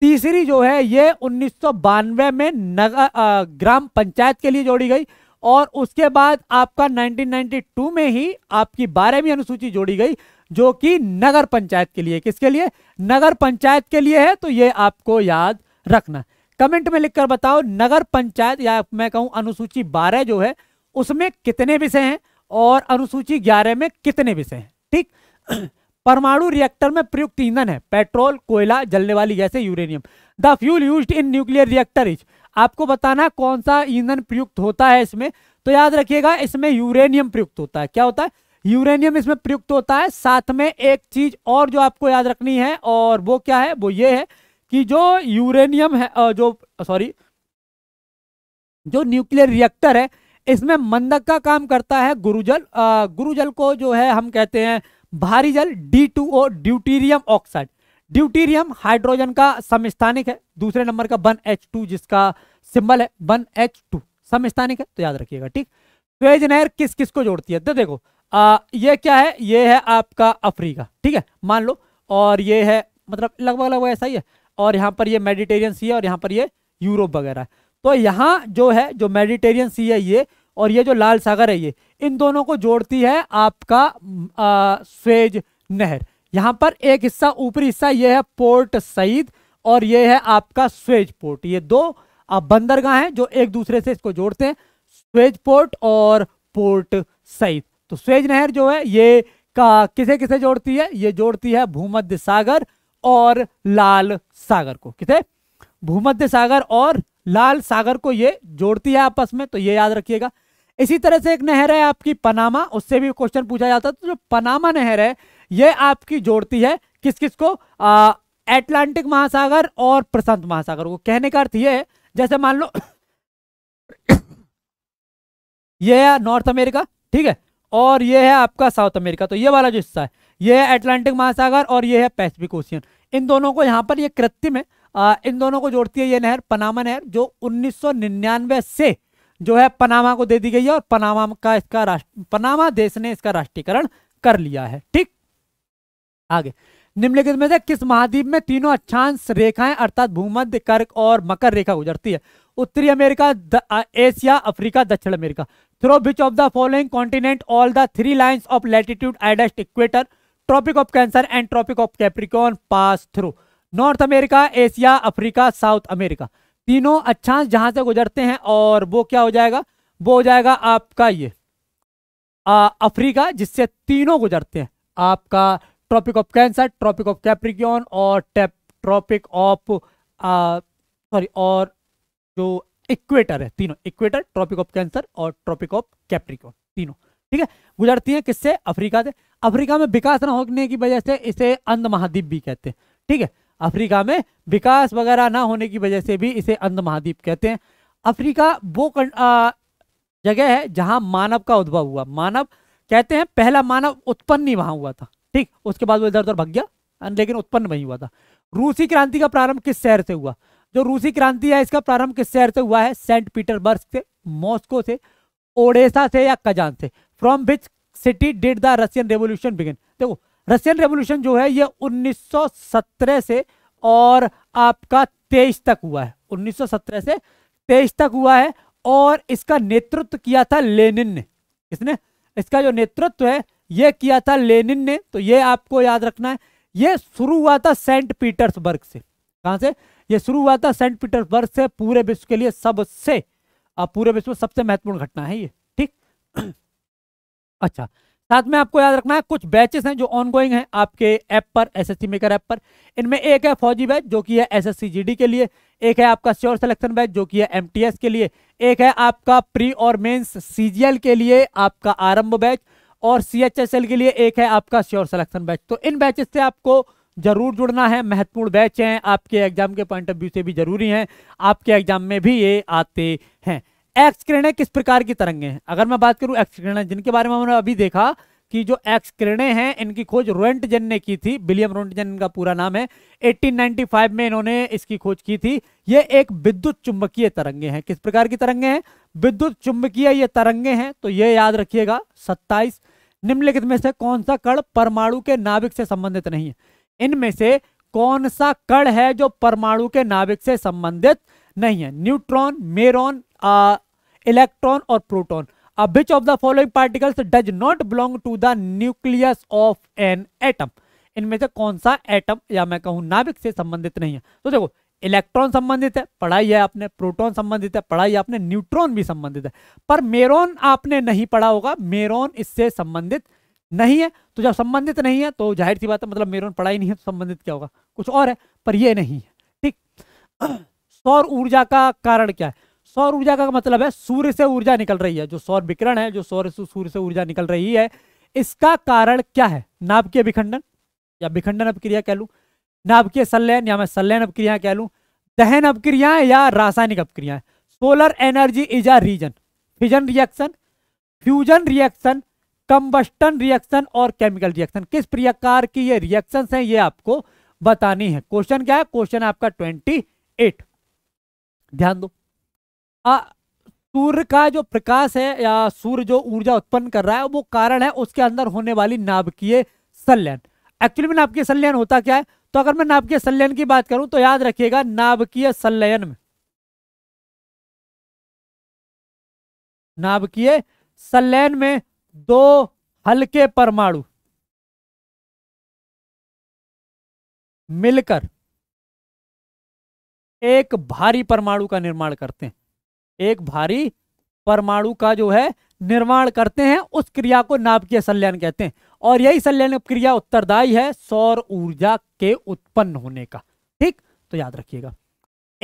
[SPEAKER 2] तीसरी जो है ये उन्नीस में नगर ग्राम पंचायत के लिए जोड़ी गई और उसके बाद आपका 1992 में ही आपकी बारहवीं अनुसूची जोड़ी गई जो कि नगर पंचायत के लिए किसके लिए नगर पंचायत के लिए है तो ये आपको याद रखना कमेंट में लिखकर बताओ नगर पंचायत या मैं कहूं अनुसूची बारह जो है उसमें कितने विषय हैं और अनुसूची ग्यारह में कितने विषय हैं ठीक [CLEARS THROAT] परमाणु रिएक्टर में प्रयुक्त ईंधन है पेट्रोल कोयला जलने वाली जैसे uranium the fuel use in nuclear reactor is आपको बताना कौन सा ईंधन प्रयुक्त होता है इसमें तो याद रखिएगा इसमें यूरेनियम प्रयुक्त होता है क्या होता है यूरेनियम इसमें प्रयुक्त होता है साथ में एक चीज और जो आपको याद रखनी है और वो क्या है वो ये है कि जो यूरेनियम है जो सॉरी जो न्यूक्लियर रिएक्टर है इसमें मंदक का काम करता है गुरुजल गुरुजल को जो है हम कहते हैं भारी जल D two O deuterium oxide deuterium hydrogen का समस्थानिक है दूसरे नंबर का वन एच टू जिसका सिंबल है वन एच टू समस्थानिक है तो याद रखिएगा ठीक स्वेज तो नहर किस किस को जोड़ती है तो देखो आ, ये क्या है ये है आपका अफ्रीका ठीक है मान लो और ये है मतलब लगभग लगभग ऐसा ही है और यहाँ पर ये मेडिटेरियन सी है और यहाँ पर ये यूरोप वगैरह है तो यहाँ जो है जो मेडिटेरियन सी है ये और ये जो लाल सागर है ये इन दोनों को जोड़ती है आपका आ, स्वेज नहर यहाँ पर एक हिस्सा ऊपरी हिस्सा ये है पोर्ट सईद और ये है आपका स्वेज पोर्ट ये दो आप बंदरगाह हैं जो एक दूसरे से इसको जोड़ते हैं स्वेज पोर्ट और पोर्ट सईद तो स्वेज नहर जो है ये का किसे किसे जोड़ती है ये जोड़ती है भूमध्य सागर और लाल सागर को किसे भूमध्य सागर और लाल सागर को ये जोड़ती है आपस में तो ये याद रखिएगा इसी तरह से एक नहर है आपकी पनामा उससे भी क्वेश्चन पूछा जाता है तो जो पनामा नहर है ये आपकी जोड़ती है किस किस को एटलांटिक महासागर और प्रशांत महासागर को कहने का अर्थ ये है जैसे मान लो [COUGHS] ये है नॉर्थ अमेरिका ठीक है और ये है आपका साउथ अमेरिका तो ये वाला जो हिस्सा है ये है एटलांटिक महासागर और ये है पैसिफिक ओशियन इन दोनों को यहाँ पर ये कृत्रिम है आ, इन दोनों को जोड़ती है ये नहर पनामा नहर जो 1999 से जो है पनामा को दे दी गई है और पनामा का इसका राष्ट्र पनामा देश ने इसका राष्ट्रीयकरण कर लिया है ठीक आगे निम्नलिखित में से किस महाद्वीप में तीनों अक्षांश रेखाएं अर्थात भूमध्य कर्क और मकर रेखा गुजरती है उत्तरी अमेरिका द, एशिया अफ्रीका दक्षिण America through which of the following continent all the three lines of latitude adjust equator tropic of Cancer and tropic of Capricorn pass through North America Asia Africa South America तीनों अक्षांश जहां से गुजरते हैं और वो क्या हो जाएगा वो हो जाएगा आपका ये आ, अफ्रीका जिससे तीनों गुजरते हैं आपका tropic of Cancer tropic of Capricorn और टेप ट्रॉपिक ऑफ सॉरी और जो इक्वेटर है तीनों इक्वेटर ट्रॉपिक ऑफ कैंसर और ट्रॉपिक ऑफ कैप्रिकॉन तीनों ठीक है गुजरती है किससे अफ्रीका से अफ्रीका में विकास न होने की वजह से इसे अंध महाद्वीप भी कहते हैं ठीक है अफ्रीका में विकास वगैरह ना होने की वजह से भी इसे अंध महाद्वीप कहते हैं अफ्रीका वो जगह है जहां मानव का उद्भव हुआ मानव कहते हैं पहला मानव उत्पन्न ही वहां हुआ था ठीक उसके बाद वो इधर उधर भग गया लेकिन उत्पन्न वहीं हुआ था रूसी क्रांति का प्रारंभ किस शहर से हुआ जो रूसी क्रांति है इसका प्रारंभ किस शहर से हुआ है सेंट पीटरबर्ग से मॉस्को से ओडेसा से या कजान से from which city did the Russian revolution begin देखो रशियन रेवोल्यूशन जो है ये 1917 से और आपका 23 तक हुआ है 1917 से 23 तक हुआ है और इसका नेतृत्व किया था लेनिन ने किसने इसका जो नेतृत्व है ये किया था लेनिन ने तो ये आपको याद रखना है ये शुरू हुआ था सेंट पीटर्सबर्ग से कहा से ये शुरू हुआ था सेंट पीटर्सबर्ग से पूरे विश्व के लिए सबसे पूरे विश्व में सबसे महत्वपूर्ण घटना है ये ठीक [CLEARS THROAT] अच्छा साथ में आपको याद रखना है कुछ बैचेस हैं जो ऑनगोइंग हैं आपके ऐप पर एसएससी मेकर ऐप पर इनमें एक है फौजी बैच जो कि है एसएससी जीडी के लिए एक है आपका श्योर सिलेक्शन बैच जो कि है एमटीएस के लिए एक है आपका प्री और मेंस सीजीएल के लिए आपका आरंभ बैच और सीएचएसएल के लिए एक है आपका श्योर सिलेक्शन बैच तो इन बैचेस से आपको जरूर जुड़ना है महत्वपूर्ण बैच हैं आपके एग्जाम के पॉइंट ऑफ व्यू से भी जरूरी हैं आपके एग्जाम में भी ये आते हैं एक्स किरणें किस प्रकार की तरंगे हैं अगर मैं बात करूं एक्स किरणें जिनके बारे में हमने अभी देखा कि जो एक्स किरणें हैं इनकी खोज रोएंटजन ने की थी विलियम रोएंटजन इनका पूरा नाम है 1895 में इन्होंने इसकी खोज की थी ये एक विद्युत चुंबकीय तरंगे हैं किस प्रकार की तरंगे हैं विद्युत चुंबकीय ये तरंगे हैं तो ये याद रखिएगा 27 निम्नलिखित में से कौन सा कण परमाणु के नाभिक से संबंधित नहीं है इनमें से कौन सा कण है जो परमाणु के नाभिक से संबंधित नहीं है न्यूट्रॉन मेरॉन इलेक्ट्रॉन और प्रोटोन अब which of the following particles does not belong to the nucleus of an atom इनमें से कौन सा एटम या मैं कहूं नाभिक से संबंधित नहीं है तो देखो इलेक्ट्रॉन संबंधित है पढ़ाई है आपने प्रोटॉन संबंधित है पढ़ाई है आपने न्यूट्रॉन भी संबंधित है पर मेरोन आपने नहीं पढ़ा होगा मेरोन इससे संबंधित नहीं है तो जब संबंधित नहीं है तो जाहिर सी बात है मतलब मेरोन पढ़ाई नहीं है तो संबंधित क्या होगा कुछ और है पर यह नहीं है ठीक सौर ऊर्जा का कारण क्या है सौर ऊर्जा का मतलब है सूर्य से ऊर्जा निकल रही है जो सौर विकरण है जो सौर सूर्य से ऊर्जा निकल रही है इसका कारण क्या है नाभिकीय विखंडन या विखंडन अपक्रिया कह लू नाभिकीय संलयन या मैं संलयन अपक्रिया कह लू दहन अपक्रिया या रासायनिक अपक्रिया solar energy is a reason fission reaction fusion reaction combustion reaction और केमिकल रिएक्शन किस प्रकार की ये रिएक्शन हैं ये आपको बतानी है क्वेश्चन क्या है क्वेश्चन आपका ट्वेंटी एट ध्यान दो आ, सूर्य का जो प्रकाश है या सूर्य जो ऊर्जा उत्पन्न कर रहा है वो कारण है उसके अंदर होने वाली नाभिकीय संलयन एक्चुअली में नाभिकीय संलयन होता क्या है तो अगर मैं नाभिकीय संलयन की बात करूं तो याद रखिएगा नाभिकीय संलयन में
[SPEAKER 1] नाभिकीय संलयन में दो हल्के परमाणु मिलकर एक भारी
[SPEAKER 2] परमाणु का निर्माण करते हैं एक भारी परमाणु का जो है निर्माण करते हैं उस क्रिया को नाभिकीय संलयन कहते हैं और यही संलयन क्रिया उत्तरदायी है सौर ऊर्जा के उत्पन्न होने का ठीक तो याद रखिएगा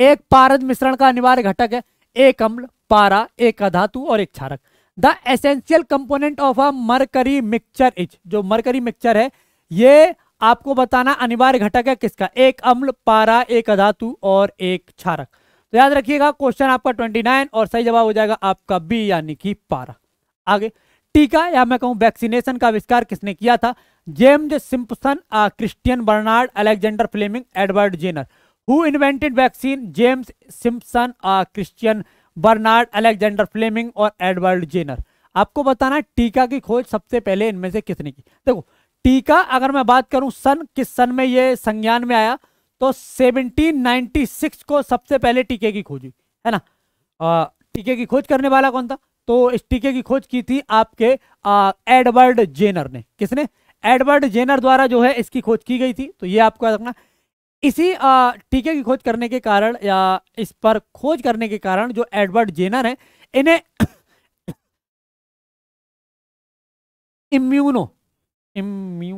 [SPEAKER 2] एक पारद मिश्रण का अनिवार्य घटक है एक अम्ल पारा एक अधातु और एक क्षारक the essential component of a mercury mixture is जो मरकरी मिक्सचर है ये आपको बताना अनिवार्य घटक है किसका एक अम्ल पारा एक अधातु और एक क्षारक तो याद रखिएगा क्वेश्चन आपका 29 और सही जवाब हो जाएगा आपका बी यानी कि पारा आगे टीका या मैं कहूं वैक्सीनेशन का आविष्कार किसने किया था James Simpson Christian Barnard Alexander Fleming Edward Jenner who invented vaccine James Simpson Christian Barnard Alexander Fleming और एडवर्ड जेनर आपको बताना टीका की खोज सबसे पहले इनमें से किसने की देखो तो टी का अगर मैं बात करूं सन किस सन में ये संज्ञान में आया तो 1796 को सबसे पहले टीके की खोज हुई है ना आ, टीके की खोज करने वाला कौन था तो इस टीके की खोज की थी आपके एडवर्ड जेनर ने किसने एडवर्ड जेनर द्वारा जो है इसकी खोज की गई थी तो ये आपको रखना इसी आ, टीके की खोज करने के कारण या इस
[SPEAKER 1] पर खोज करने के कारण जो एडवर्ड जेनर है इन्हें [COUGHS] इम्यूनो इम्यू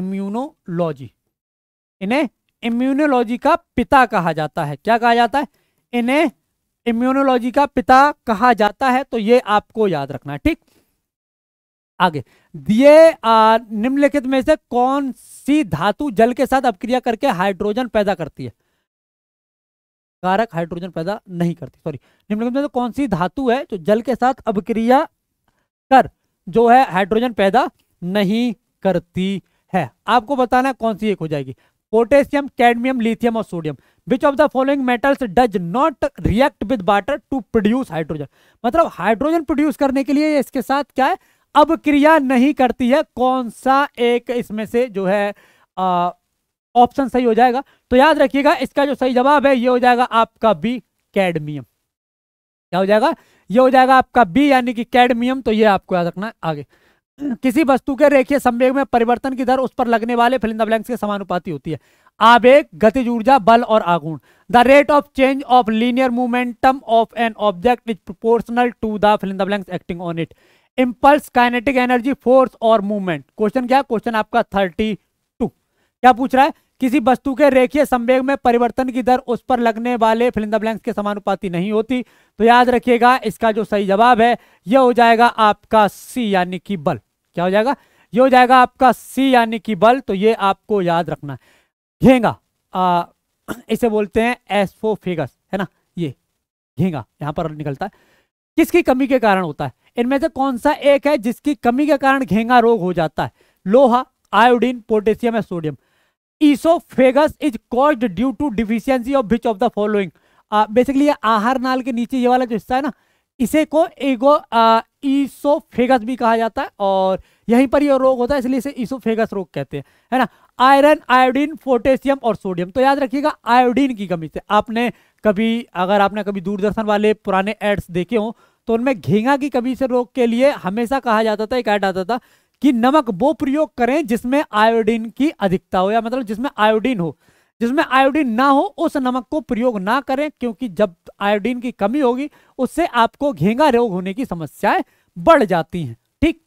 [SPEAKER 1] इम्यूनोलॉजी इन्हें इम्यूनोलॉजी का पिता कहा जाता है क्या कहा जाता है इन्हें
[SPEAKER 2] इम्यूनोलॉजी का पिता कहा जाता है तो ये आपको याद रखना है ठीक आगे दिए निम्नलिखित में से कौन सी धातु जल के साथ अपक्रिया करके हाइड्रोजन पैदा करती है कारक हाइड्रोजन पैदा नहीं करती सॉरी निम्नलिखित में से कौन सी धातु है जो जल के साथ अभिक्रिया कर जो है हाइड्रोजन पैदा नहीं करती है आपको बताना कौन सी एक हो जाएगी पोटेशियम कैडमियम लिथियम और sodium which of the following metals does not react with water to produce hydrogen मतलब हाइड्रोजन प्रोड्यूस करने के लिए इसके साथ क्या है अब क्रिया नहीं करती है कौन सा एक इसमें से जो है आ, ऑप्शन सही हो जाएगा तो याद रखिएगा इसका जो सही जवाब है ये हो जाएगा आपका बी कैडमियम क्या हो जाएगा ये हो जाएगा आपका बी यानी कि कैडमियम तो ये आपको याद रखना है आगे किसी वस्तु के रेखीय संवेग में परिवर्तन की दर उस पर लगने वाले फिलिंग ब्लैंक्स के समानुपाती होती है आवेग गतिज ऊर्जा बल और आगुण the rate of change of linear momentum of an object is proportional to the filling blanks acting on it impulse kinetic energy force और मूवमेंट क्वेश्चन क्या क्वेश्चन आपका थर्टी क्या पूछ रहा है किसी वस्तु के रेखीय संवेग में परिवर्तन की दर उस पर लगने वाले फिलिंदा ब्लैंक्स के समानुपाती नहीं होती तो याद रखिएगा इसका जो सही जवाब है यह हो जाएगा आपका सी यानी कि बल क्या हो जाएगा यह हो जाएगा आपका सी यानी कि बल तो ये आपको याद रखना है घेंगा [CLEARS THROAT] इसे बोलते हैं एसफोफेगस है ना ये घेंगा यहां पर निकलता है किसकी कमी के कारण होता है इनमें से कौन सा एक है जिसकी कमी के कारण घेंगा रोग हो जाता है लोहा आयोडीन पोटेशियम या sodium oesophagus is caused due to deficiency of which of the following basically ये आहार नाल के नीचे ये वाला जो हिस्सा है ना इसे को एगो ईसोफेगस uh, भी कहा जाता है और यहीं पर यह रोग होता है इसलिए इसे ईसोफेगस रोग कहते हैं है ना आयरन आयोडीन पोटेशियम और सोडियम तो याद रखिएगा आयोडीन की कमी से आपने कभी अगर आपने कभी दूरदर्शन वाले पुराने एड्स देखे हों तो उनमें घेंगा की कमी से रोग के लिए हमेशा कहा जाता था एक ऐड आता था कि नमक वो प्रयोग करें जिसमें आयोडीन की अधिकता हो या मतलब जिसमें आयोडीन हो जिसमें आयोडीन ना हो उस नमक को प्रयोग ना करें क्योंकि जब आयोडीन की कमी होगी उससे आपको घेंगा रोग होने की समस्याएं बढ़ जाती हैं ठीक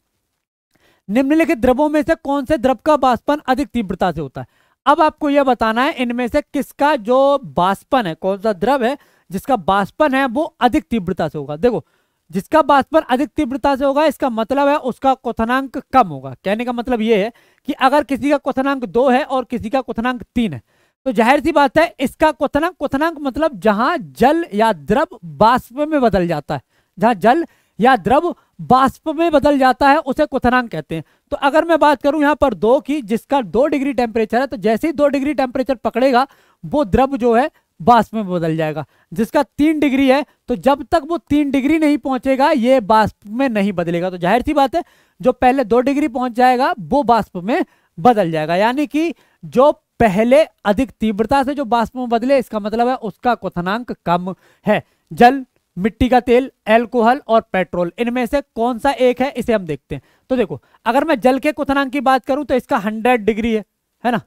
[SPEAKER 2] निम्नलिखित द्रवों में से कौन से द्रव का बाष्पन अधिक तीव्रता से होता है अब आपको यह बताना है इनमें से किसका जो बाष्पन है कौन सा द्रव है जिसका बाष्पन है वो अधिक तीव्रता से होगा देखो जिसका बाष्पन अधिक तीव्रता से होगा इसका मतलब है उसका क्वथनांक कम होगा कहने का मतलब यह है कि अगर किसी का क्वथनांक दो है और किसी का क्वथनांक तीन है तो जाहिर सी बात है इसका क्वथनांक क्वथनांक मतलब जहां जल या द्रव बाष्प में बदल जाता है जहां जल या द्रव बाष्प में बदल जाता है उसे क्वथनांक कहते हैं तो अगर मैं बात करूं यहां पर दो की जिसका दो डिग्री टेम्परेचर है तो जैसे ही दो डिग्री टेम्परेचर पकड़ेगा वो द्रव जो है बाष्प में बदल जाएगा जिसका तीन डिग्री है तो जब तक वो तीन डिग्री नहीं पहुंचेगा ये बाष्प में नहीं बदलेगा तो जाहिर सी बात है जो पहले दो डिग्री पहुंच जाएगा वो बाष्प में बदल जाएगा यानी कि जो पहले अधिक तीव्रता से जो बाष्प में बदले इसका मतलब है उसका क्वथनांक कम है जल मिट्टी का तेल एल्कोहल और पेट्रोल इनमें से कौन सा एक है इसे हम देखते हैं तो देखो अगर मैं जल के क्वथनांक की बात करूं तो इसका हंड्रेड डिग्री है है ना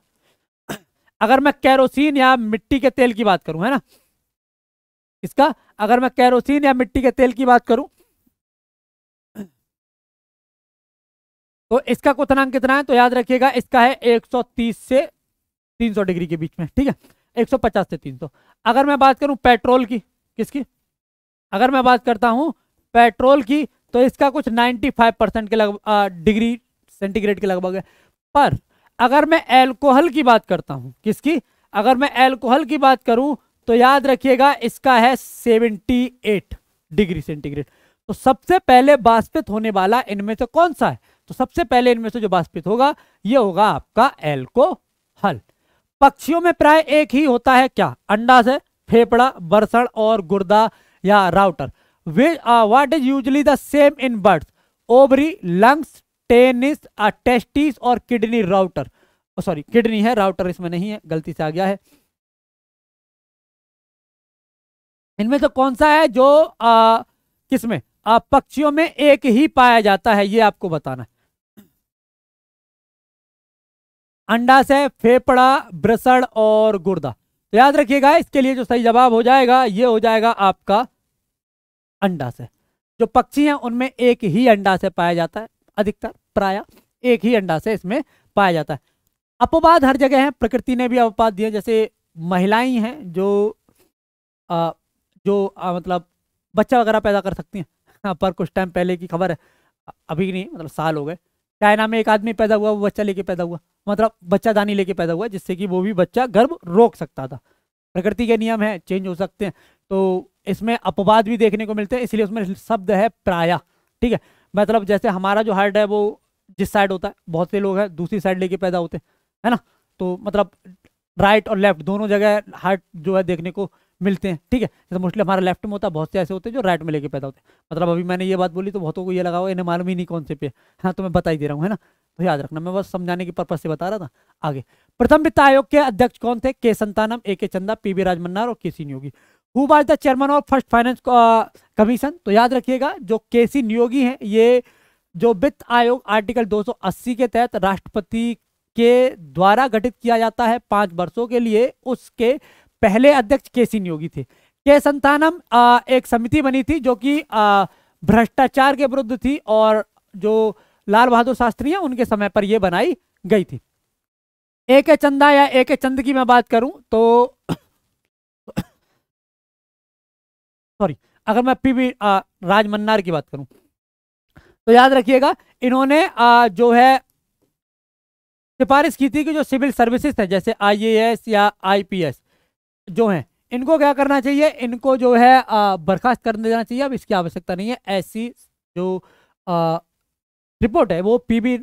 [SPEAKER 2] अगर मैं कैरोसिन या मिट्टी के तेल की बात करूं है ना इसका अगर मैं कैरोसिन या मिट्टी के तेल की बात करूं तो इसका क्वनांक कितना है तो याद रखिएगा इसका है 130 से 300 डिग्री के बीच में ठीक है 150 से 300 अगर मैं बात करूं पेट्रोल की किसकी अगर मैं बात करता हूं पेट्रोल की तो इसका कुछ 95 परसेंट के लगभग डिग्री सेंटीग्रेड के लगभग है पर अगर मैं एल्कोहल की बात करता हूं किसकी अगर मैं एल्कोहल की बात करूं तो याद रखिएगा इसका है 78 डिग्री सेंटीग्रेड तो सबसे पहले बाष्पित होने वाला इनमें से कौन सा है तो सबसे पहले इनमें से जो बाष्पित होगा यह होगा आपका एल्कोहल पक्षियों में प्राय एक ही होता है क्या अंडा से फेफड़ा बरसण और गुर्दा या ureter way what is usually the same in birds ovary lungs tennis testis और किडनी राउटर सॉरी किडनी है राउटर इसमें नहीं है गलती से आ गया है इनमें से कौन सा है जो आ, किसमें पक्षियों में एक ही पाया जाता है ये आपको बताना है अंडा से फेफड़ा ब्रसड़ और गुर्दा तो याद रखिएगा इसके लिए जो सही जवाब हो जाएगा ये हो जाएगा आपका अंडा से जो पक्षी हैं उनमें एक ही अंडा से पाया जाता है अधिकतर प्राय एक ही अंडाशय इसमें पाया जाता है अपवाद हर जगह है प्रकृति ने भी अपवाद दिए जैसे महिलाएं हैं जो आ, जो आ, मतलब बच्चा वगैरह पैदा कर सकती हैं पर कुछ टाइम पहले की खबर है अभी नहीं मतलब साल हो गए चाइना में एक आदमी पैदा हुआ वो बच्चा लेके पैदा हुआ मतलब बच्चा दानी लेके पैदा हुआ जिससे कि वो भी बच्चा गर्भ रोक सकता था प्रकृति के नियम है चेंज हो सकते हैं तो इसमें अपवाद भी देखने को मिलते हैं इसलिए उसमें शब्द है प्राय ठीक है मतलब जैसे हमारा जो हार्ट है वो जिस साइड होता है बहुत से लोग हैं दूसरी साइड लेके पैदा होते हैं है ना तो मतलब राइट और लेफ्ट दोनों जगह हार्ट जो है देखने को मिलते हैं ठीक है जैसे मोस्टली हमारा लेफ्ट में होता है बहुत से ऐसे होते हैं जो राइट में लेके पैदा होते हैं मतलब अभी मैंने ये बात बोली तो बहुतों को ये लगा हुआ इन्हें मालूम ही नहीं कौन से पे हाँ तो मैं बता ही दे रहा हूँ है ना तो याद रखना मैं बस समझाने के पर्पज से बता रहा था आगे प्रथम वित्त आयोग के अध्यक्ष कौन थे के संतानम ए के चंदा पी बी राजमन्नार और के सी योगी who was the chairman of first finance commission तो याद रखिएगा जो के सी नियोगी हैं ये जो वित्त आयोग आर्टिकल 280 के तहत राष्ट्रपति के द्वारा गठित किया जाता है पांच वर्षों के लिए उसके पहले अध्यक्ष के सी नियोगी थे के संतानम एक समिति बनी थी जो कि भ्रष्टाचार के विरुद्ध थी और जो लाल बहादुर शास्त्री हैं उनके समय पर यह बनाई गई थी ए के चंदा या ए के चंद की मैं बात करूं तो सॉरी अगर मैं पीवी राज की बात करूं तो याद रखिएगा इन्होंने आ, जो है सिफारिश की थी कि जो सिविल सर्विसेज थे जैसे आईएएस या आईपीएस जो हैं इनको क्या करना चाहिए इनको जो है बर्खास्त कर देना चाहिए अब इसकी आवश्यकता नहीं है ऐसी जो आ, रिपोर्ट है वो पीबी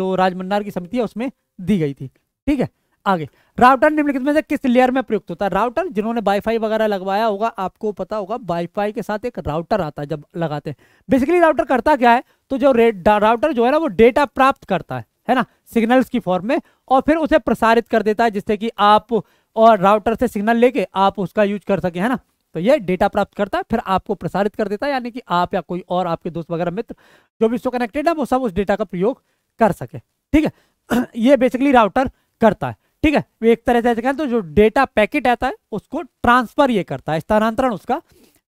[SPEAKER 2] जो राजमन्नार की समिति है उसमें दी गई थी ठीक है आगे राउटर निम्नलिखित में से किस लेयर में प्रयुक्त होता है राउटर जिन्होंने वाईफाई वगैरह लगवाया होगा आपको पता होगा वाईफाई के साथ एक राउटर आता है जब लगाते हैं बेसिकली राउटर करता क्या है तो जो राउटर जो है ना वो डेटा प्राप्त करता है है ना सिग्नल्स की फॉर्म में और फिर उसे प्रसारित कर देता है जिससे कि आप और राउटर से सिग्नल लेके आप उसका यूज कर सके है ना तो ये डेटा प्राप्त करता है फिर आपको प्रसारित कर देता है यानी कि आप या कोई और आपके दोस्त वगैरह मित्र जो भी इसको कनेक्टेड है वो सब उस डेटा का प्रयोग कर सके ठीक है [CLEARS THROAT] ये बेसिकली राउटर करता है ठीक है वे एक तरह से ऐसे कहें तो जो डेटा पैकेट आता है उसको ट्रांसफर ये करता है स्थानांतरण उसका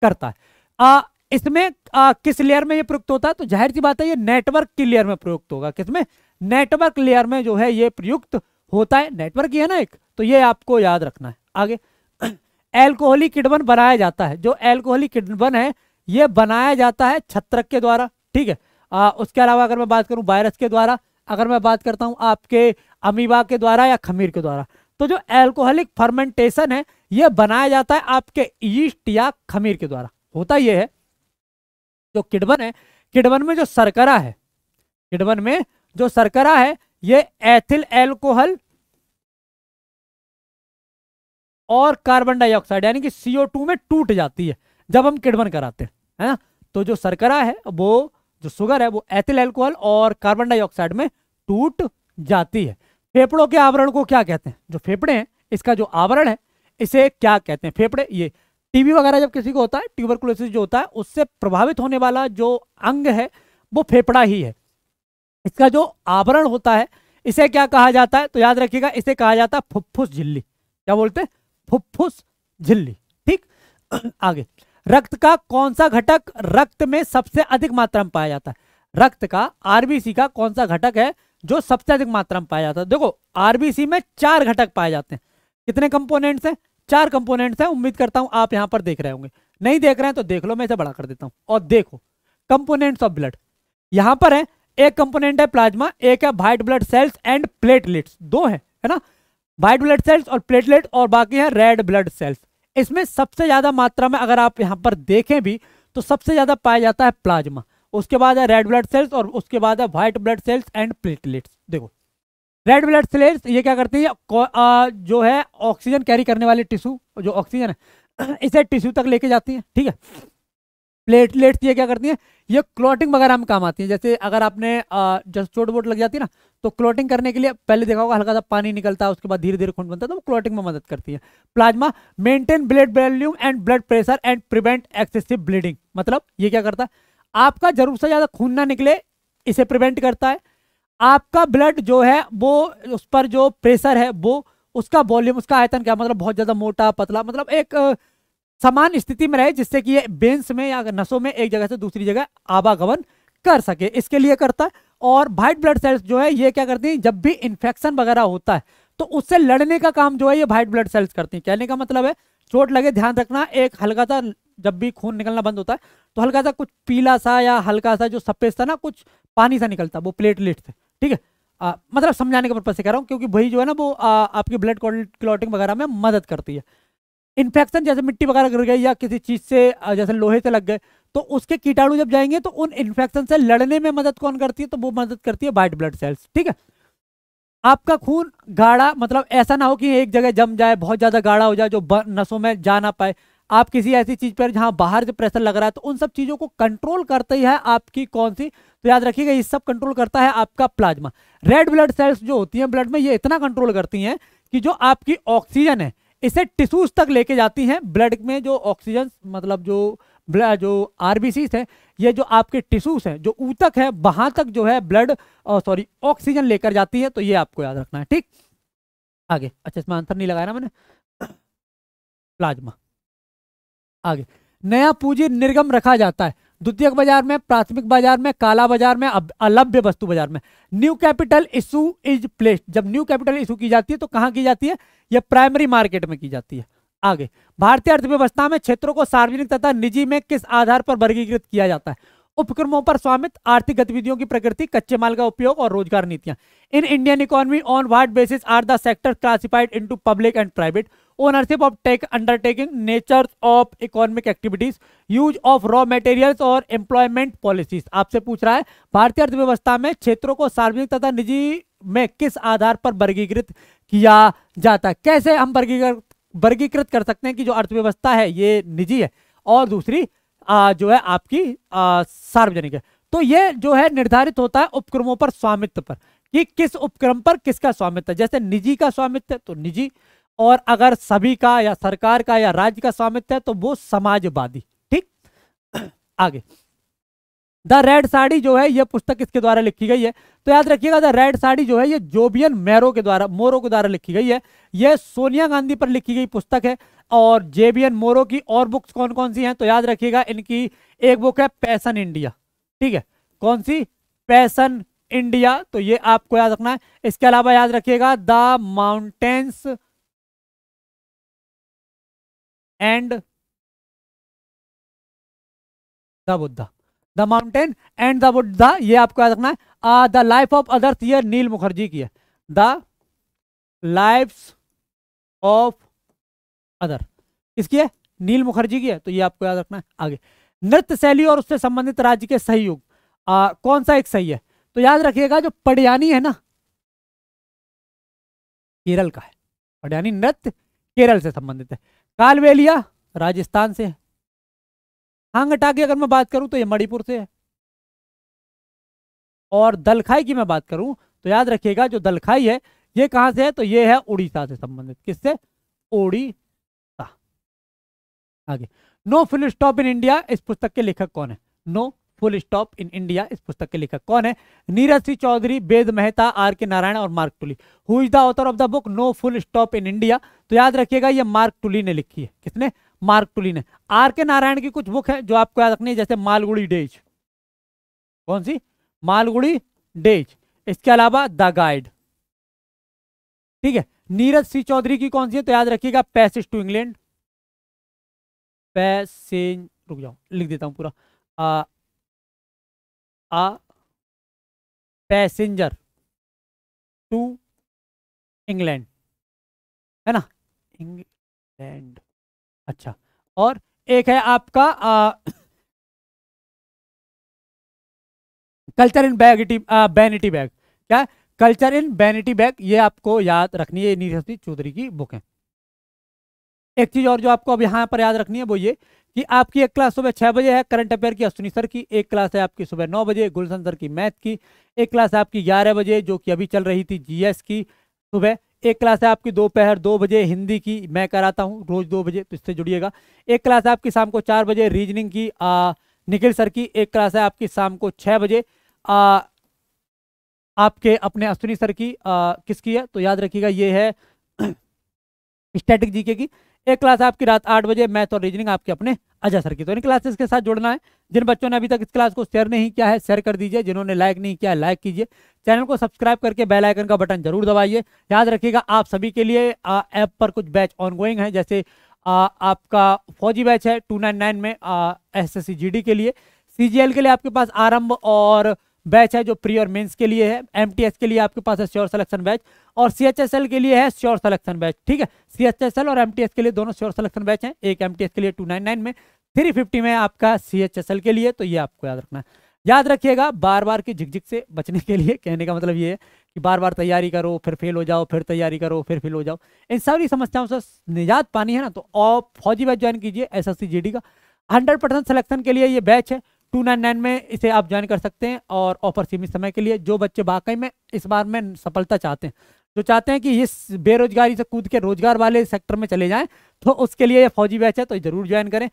[SPEAKER 2] करता है आ, इसमें आ, किस लेयर में ये प्रयुक्त होता है तो जाहिर सी बात है ये नेटवर्क की लेयर में प्रयुक्त होगा किसमें नेटवर्क लेयर में जो है ये प्रयुक्त होता है नेटवर्क ही है ना एक तो ये आपको याद रखना है आगे एल्कोहली [CLEARS THROAT] किडबन बनाया जाता है जो एल्कोहली किडबन है ये बनाया जाता है छत्रक के द्वारा ठीक है आ, उसके अलावा अगर मैं बात करूं वायरस के द्वारा अगर मैं बात करता हूं आपके अमीबा के द्वारा या खमीर के द्वारा तो जो एल्कोहलिक फर्मेंटेशन है यह बनाया जाता है आपके ईस्ट या खमीर के द्वारा होता यह है जो किडबन है किडबन में जो सरकरा है किडबन में जो सरकरा है यह एथिल एल्कोहल और कार्बन डाइऑक्साइड यानी कि सीओ टू में टूट जाती है जब हम किडबन कराते हैं है ना तो जो सरकरा है वो जो सुगर है वो एथिल एल्कोहल और कार्बन डाइऑक्साइड में टूट जाती है फेफड़ों के आवरण को क्या कहते हैं जो फेफड़े हैं इसका जो आवरण है इसे क्या कहते हैं फेफड़े ये टीबी वगैरह जब किसी को होता है ट्यूबरकुलोसिस जो होता है उससे प्रभावित होने वाला जो अंग है वो फेफड़ा ही है इसका जो आवरण होता है इसे क्या कहा जाता है तो याद रखिएगा इसे कहा जाता है फुफ्फुस झिल्ली क्या बोलते हैं फुफ्फुस झिल्ली ठीक [CLEARS THROAT] आगे रक्त का कौन सा घटक रक्त में सबसे अधिक मात्रा में पाया जाता है रक्त का आरबीसी का कौन सा घटक है जो सबसे अधिक मात्रा में पाया जाता है देखो आरबीसी में चार घटक पाए जाते हैं कितने कंपोनेंट्स हैं चार कंपोनेंट्स हैं उम्मीद करता हूं आप यहां पर देख रहे होंगे नहीं देख रहे हैं तो देख लो मैं इसे बड़ा कर देता हूं और देखो कंपोनेंट्स ऑफ ब्लड यहां पर है एक कंपोनेंट है प्लाज्मा एक है white blood cells and platelets दो है है ना व्हाइट ब्लड सेल्स और प्लेटलेट और बाकी है रेड ब्लड सेल्स इसमें सबसे ज़्यादा मात्रा में अगर आप यहाँ पर देखें भी तो सबसे ज़्यादा पाया जाता है प्लाज्मा उसके बाद है रेड ब्लड सेल्स और उसके बाद है white blood cells and platelets देखो रेड ब्लड सेल्स ये क्या करती है जो है ऑक्सीजन कैरी करने वाले टिश्यू जो ऑक्सीजन है [CLEARS THROAT] इसे टिश्यू तक लेके जाती है ठीक है प्लेटलेट्स ये क्या करती है ये क्लॉटिंग वगैरह में काम आती है जैसे अगर आपने जस्ट चोट वोट लग जाती है ना तो क्लोटिंग करने के लिए पहले देखा होगा हल्का सा पानी निकलता है उसके बाद धीरे धीरे खून बनता है तो वो क्लोटिंग में मदद करती है plasma maintain blood volume and blood pressure and prevent excessive bleeding मतलब ये क्या करता है आपका जरूर से ज़्यादा खून ना निकले इसे प्रिवेंट करता है आपका ब्लड जो है वो उस पर जो प्रेशर है वो उसका वॉल्यूम उसका आयतन क्या मतलब बहुत ज़्यादा मोटा पतला मतलब एक समान स्थिति में रहे जिससे कि ये बेंस में या नसों में एक जगह से दूसरी जगह आवागमन कर सके इसके लिए करता है और वाइट ब्लड सेल्स जो है ये क्या करती हैं जब भी इन्फेक्शन वगैरह होता है तो उससे लड़ने का काम जो है ये व्हाइट ब्लड सेल्स करती हैं कहने का मतलब है चोट लगे ध्यान रखना एक हल्का सा जब भी खून निकलना बंद होता है तो हल्का सा कुछ पीला सा या हल्का सा जो सफेद था ना कुछ पानी सा निकलता है वो प्लेटलेट से ठीक है मतलब समझाने के पर्पज से कह रहा हूँ क्योंकि वही जो है ना वो आ, आपकी ब्लड क्लॉटिंग वगैरह में मदद करती है इन्फेक्शन जैसे मिट्टी वगैरह गिर गई या किसी चीज़ से जैसे लोहे से लग गए तो उसके कीटाणु जब जाएंगे तो उन इन्फेक्शन से लड़ने में मदद कौन करती है तो वो मदद करती है वाइट ब्लड सेल्स ठीक है आपका खून गाढ़ा मतलब ऐसा ना हो कि एक जगह जम जाए बहुत ज्यादा गाढ़ा हो जाए जो नसों में जा ना पाए आप किसी ऐसी चीज पर जहां बाहर जो प्रेशर लग रहा है तो उन सब चीजों को कंट्रोल करते ही है आपकी कौन सी तो याद रखिएगा ये सब कंट्रोल करता है आपका प्लाज्मा रेड ब्लड सेल्स जो होती हैं ब्लड में ये इतना कंट्रोल करती हैं कि जो आपकी ऑक्सीजन है इसे टिश्यूज तक लेके जाती हैं ब्लड में जो ऑक्सीजन मतलब जो जो आरबीसी है ये जो आपके टिश्यूज हैं जो ऊतक है वहां तक जो है ब्लड सॉरी ऑक्सीजन लेकर जाती है तो ये आपको याद रखना है ठीक आगे अच्छा इसमें आंसर नहीं लगाया ना मैंने प्लाज्मा आगे नया पूंजी निर्गम रखा जाता है द्वितीयक बाजार में प्राथमिक बाजार में काला बाजार में अलभ्य वस्तु बाजार में new capital issue is place जब न्यू कैपिटल इशू की जाती है तो कहां की जाती है यह प्राइमरी मार्केट में की जाती है आगे भारतीय अर्थव्यवस्था में क्षेत्रों को सार्वजनिक तथा निजी में किस आधार पर वर्गीकृत किया जाता है उपक्रमों पर स्वामित्व आर्थिक गतिविधियों की प्रकृति कच्चे माल का उपयोग और रोजगार नीतियां in Indian economy on what basis are the sector classified into public and private ownership of tech undertaking nature of economic activities use of raw materials और एम्प्लॉयमेंट पॉलिसीज आपसे पूछ रहा है भारतीय अर्थव्यवस्था में क्षेत्रों को सार्वजनिक तथा निजी में किस आधार पर वर्गीकृत किया जाता है कैसे हम वर्गीकृत वर्गीकृत कर सकते हैं कि जो अर्थव्यवस्था है ये निजी है और दूसरी आ, जो है आपकी सार्वजनिक है तो ये जो है निर्धारित होता है उपक्रमों पर स्वामित्व पर कि किस उपक्रम पर किसका स्वामित्व है जैसे निजी का स्वामित्व तो निजी और अगर सभी का या सरकार का या राज्य का स्वामित्व है तो वो समाजवादी ठीक [CLEARS THROAT] आगे द रेड साड़ी जो है यह पुस्तक किसके द्वारा लिखी गई है तो याद रखिएगा द रेड साड़ी जो है ये जोबियन मैरो के द्वारा मोरो के द्वारा लिखी गई है यह सोनिया गांधी पर लिखी गई पुस्तक है और जेबियन मोरो की और बुक्स कौन कौन सी हैं तो याद रखिएगा इनकी एक बुक है पैसन इंडिया ठीक है कौन सी पैसन
[SPEAKER 1] इंडिया तो ये आपको याद रखना है इसके अलावा याद रखिएगा the mountains and the Buddha the mountain and the wood the ये आपको याद रखना है द
[SPEAKER 2] लाइफ ऑफ अदर्थ ये नील मुखर्जी की है द लाइफ ऑफ अदर इसकी है नील मुखर्जी की है तो ये आपको याद रखना है आगे नृत्य शैली और उससे संबंधित राज्य के सहयोग कौन सा एक सही है तो याद रखिएगा
[SPEAKER 1] जो पड़यानी है ना
[SPEAKER 2] केरल का है पड़यानी नृत्य केरल से संबंधित है कालवेलिया राजस्थान से है हांगटा की अगर मैं बात करूं तो ये मणिपुर से है और दलखाई की मैं बात करूं तो याद रखिएगा जो दलखाई है ये कहां से है तो ये है उड़ीसा से संबंधित किससे उड़ीसा आगे no full stop in India इस पुस्तक के लेखक कौन है no full stop in India इस पुस्तक के लेखक कौन है नीरज सिंह चौधरी वेद मेहता आर के नारायण और Mark Tully who is the author of the book no full stop in India तो याद रखिएगा ये मार्क टुली ने लिखी है किसने मार्क टुलिन है आर के नारायण की कुछ बुक है जो आपको याद रखनी है जैसे मालगुड़ी डेज कौन सी मालगुड़ी डेज इसके अलावा द गाइड ठीक है नीरज सिंह चौधरी की कौन
[SPEAKER 1] सी है तो याद रखिएगा पैसेज टू इंग्लैंड पैसेज रुक जाओ लिख देता हूं पूरा a, a passenger to England है ना इंग्लैंड अच्छा और एक है आपका कल्चर इन बैगिटी बैनिटी
[SPEAKER 2] बैग क्या कल्चर इन बैनिटी बैग ये आपको याद रखनी है नीरज चौधरी की बुक है एक चीज और जो आपको अब यहाँ पर याद रखनी है वो ये कि आपकी एक क्लास सुबह छः बजे है करंट अफेयर की अश्विनी सर की एक क्लास है आपकी सुबह नौ बजे गुलशन सर की मैथ की एक क्लास है आपकी ग्यारह बजे जो कि अभी चल रही थी जीएस की सुबह एक क्लास है आपकी दोपहर दो, दो बजे हिंदी की मैं कराता हूँ रोज दो बजे तो इससे जुड़िएगा एक क्लास है आपकी शाम को चार बजे रीजनिंग की आ, निखिल सर की एक क्लास है आपकी शाम को छः बजे आ, आपके अपने अश्विनी सर की आ, किसकी है तो याद रखिएगा ये है [CLEARS THROAT] स्टैटिक जीके की एक क्लास आपकी रात आठ बजे मैथ और रीजनिंग आपके अपने अजय सर की तो इन क्लासेस के साथ जुड़ना है जिन बच्चों ने अभी तक इस क्लास को शेयर नहीं किया है शेयर कर दीजिए जिन्होंने लाइक नहीं किया लाइक कीजिए चैनल को सब्सक्राइब करके बेल आइकन का बटन जरूर दबाइए याद रखिएगा आप सभी के लिए ऐप पर कुछ बैच ऑनगोइंग है जैसे आ, आपका फौजी बैच है टू नाइन नाइन में एस एस के लिए सी के लिए आपके पास आरम्भ और बैच है जो प्री और मेंस के लिए है एमटीएस के लिए आपके पास है श्योर सिलेक्शन बैच और सीएचएसएल के लिए है श्योर सिलेक्शन बैच ठीक है सीएचएसएल और एमटीएस के लिए दोनों श्योर सिलेक्शन बैच हैं एक एमटीएस के लिए 299 में 350 में आपका सीएचएसएल के लिए तो ये आपको याद रखना है याद रखिएगा बार बार की झिकझिक से बचने के लिए कहने का मतलब ये है कि बार बार तैयारी करो फिर फेल हो जाओ फिर तैयारी करो फिर फेल हो जाओ इन सारी समस्याओं से निजात पानी है ना तो आप फौजी बैच ज्वाइन कीजिए एस एस का हंड्रेड परसेंट सिलेक्शन के लिए ये बैच है टू नाइन नाइन में इसे आप ज्वाइन कर सकते हैं और ऑफर सीमित समय के लिए जो बच्चे वाकई में इस बार में सफलता चाहते हैं जो चाहते हैं कि ये बेरोजगारी से कूद के रोजगार वाले सेक्टर में चले जाएं तो उसके लिए ये फौजी बैच है तो जरूर ज्वाइन करें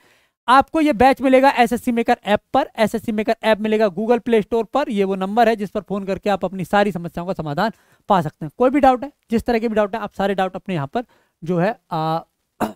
[SPEAKER 2] आपको ये बैच मिलेगा एसएससी मेकर ऐप पर एसएससी मेकर ऐप मिलेगा गूगल प्ले स्टोर पर ये वो नंबर है जिस पर फोन करके आप अपनी सारी समस्याओं का समाधान पा सकते हैं कोई भी डाउट है जिस तरह के भी डाउट है आप सारे डाउट अपने यहाँ पर जो है [CLEARS THROAT]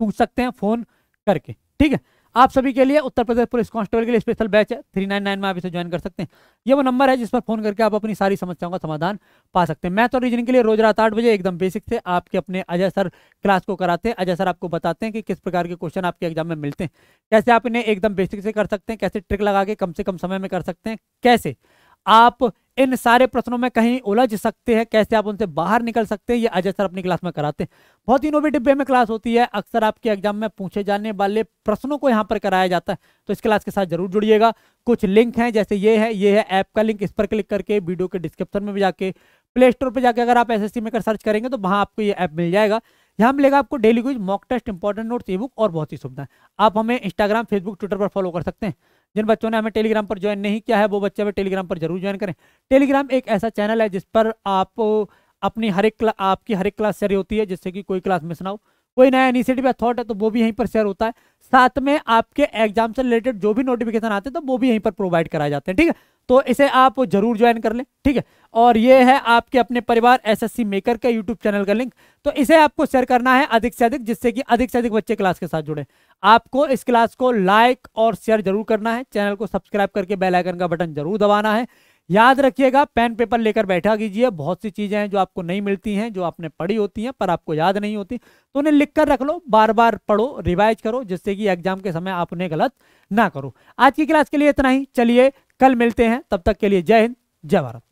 [SPEAKER 2] पूछ सकते हैं फोन करके ठीक है आप सभी के लिए उत्तर प्रदेश पुलिस कांस्टेबल के लिए स्पेशल बैच है थ्री नाइन नाइन में आप इसे ज्वाइन कर सकते हैं ये वो नंबर है जिस पर फोन करके आप अपनी सारी समस्याओं का समाधान पा सकते हैं मैथ और रीजनिंग के लिए रोज रात आठ बजे एकदम बेसिक से आपके अपने अजय सर क्लास को कराते हैं अजय सर आपको बताते हैं कि किस प्रकार के क्वेश्चन आपके एग्जाम में मिलते हैं कैसे आप इन्हें एकदम बेसिक से कर सकते हैं कैसे ट्रिक लगा के कम से कम समय में कर सकते हैं कैसे आप इन सारे प्रश्नों में कहीं उलझ सकते हैं कैसे आप उनसे बाहर निकल सकते हैं ये अजय सर अपनी क्लास में कराते हैं बहुत ही इनोवेटिव वे में क्लास होती है अक्सर आपके एग्जाम में पूछे जाने वाले प्रश्नों को यहाँ पर कराया जाता है तो इस क्लास के साथ जरूर जुड़िएगा कुछ लिंक हैं जैसे ये है ये है ऐप का लिंक इस पर क्लिक करके वीडियो के डिस्क्रिप्शन में भी जाके प्ले स्टोर पर जाकर अगर आप एस एस में कर सर्च करेंगे तो वहाँ आपको ये ऐप मिल जाएगा यहाँ मिलेगा आपको daily quiz mock test important notes e book और बहुत ही सुविधा आप हमें इंस्टाग्राम फेसबुक ट्विटर पर फॉलो कर सकते हैं जिन बच्चों ने हमें टेलीग्राम पर ज्वाइन नहीं किया है वो बच्चे हमें टेलीग्राम पर जरूर ज्वाइन करें टेलीग्राम एक ऐसा चैनल है जिस पर आप अपनी हर एक आपकी हर एक क्लास शेयर होती है जिससे कि कोई क्लास मिस ना हो कोई नया इनिशिएटिव या थॉट है तो वो भी यहीं पर शेयर होता है साथ में आपके एग्जाम से रिलेटेड जो भी नोटिफिकेशन आते हैं तो वो भी यहीं पर प्रोवाइड कराए जाते हैं ठीक है तो इसे आप जरूर ज्वाइन कर लें ठीक है और ये है आपके अपने परिवार एसएससी मेकर के यूट्यूब चैनल का लिंक तो इसे आपको शेयर करना है अधिक से अधिक जिससे कि अधिक से अधिक बच्चे क्लास के साथ जुड़े आपको इस क्लास को लाइक और शेयर जरूर करना है चैनल को सब्सक्राइब करके बेल आइकन का बटन जरूर दबाना है याद रखिएगा पेन पेपर लेकर बैठा कीजिए बहुत सी चीज़ें हैं जो आपको नहीं मिलती हैं जो आपने पढ़ी होती हैं पर आपको याद नहीं होती तो उन्हें लिख कर रख लो बार बार पढ़ो रिवाइज करो जिससे कि एग्जाम के समय आप उन्हें
[SPEAKER 1] गलत ना करो आज की क्लास के लिए इतना ही चलिए कल मिलते हैं तब तक के लिए जय हिंद जय भारत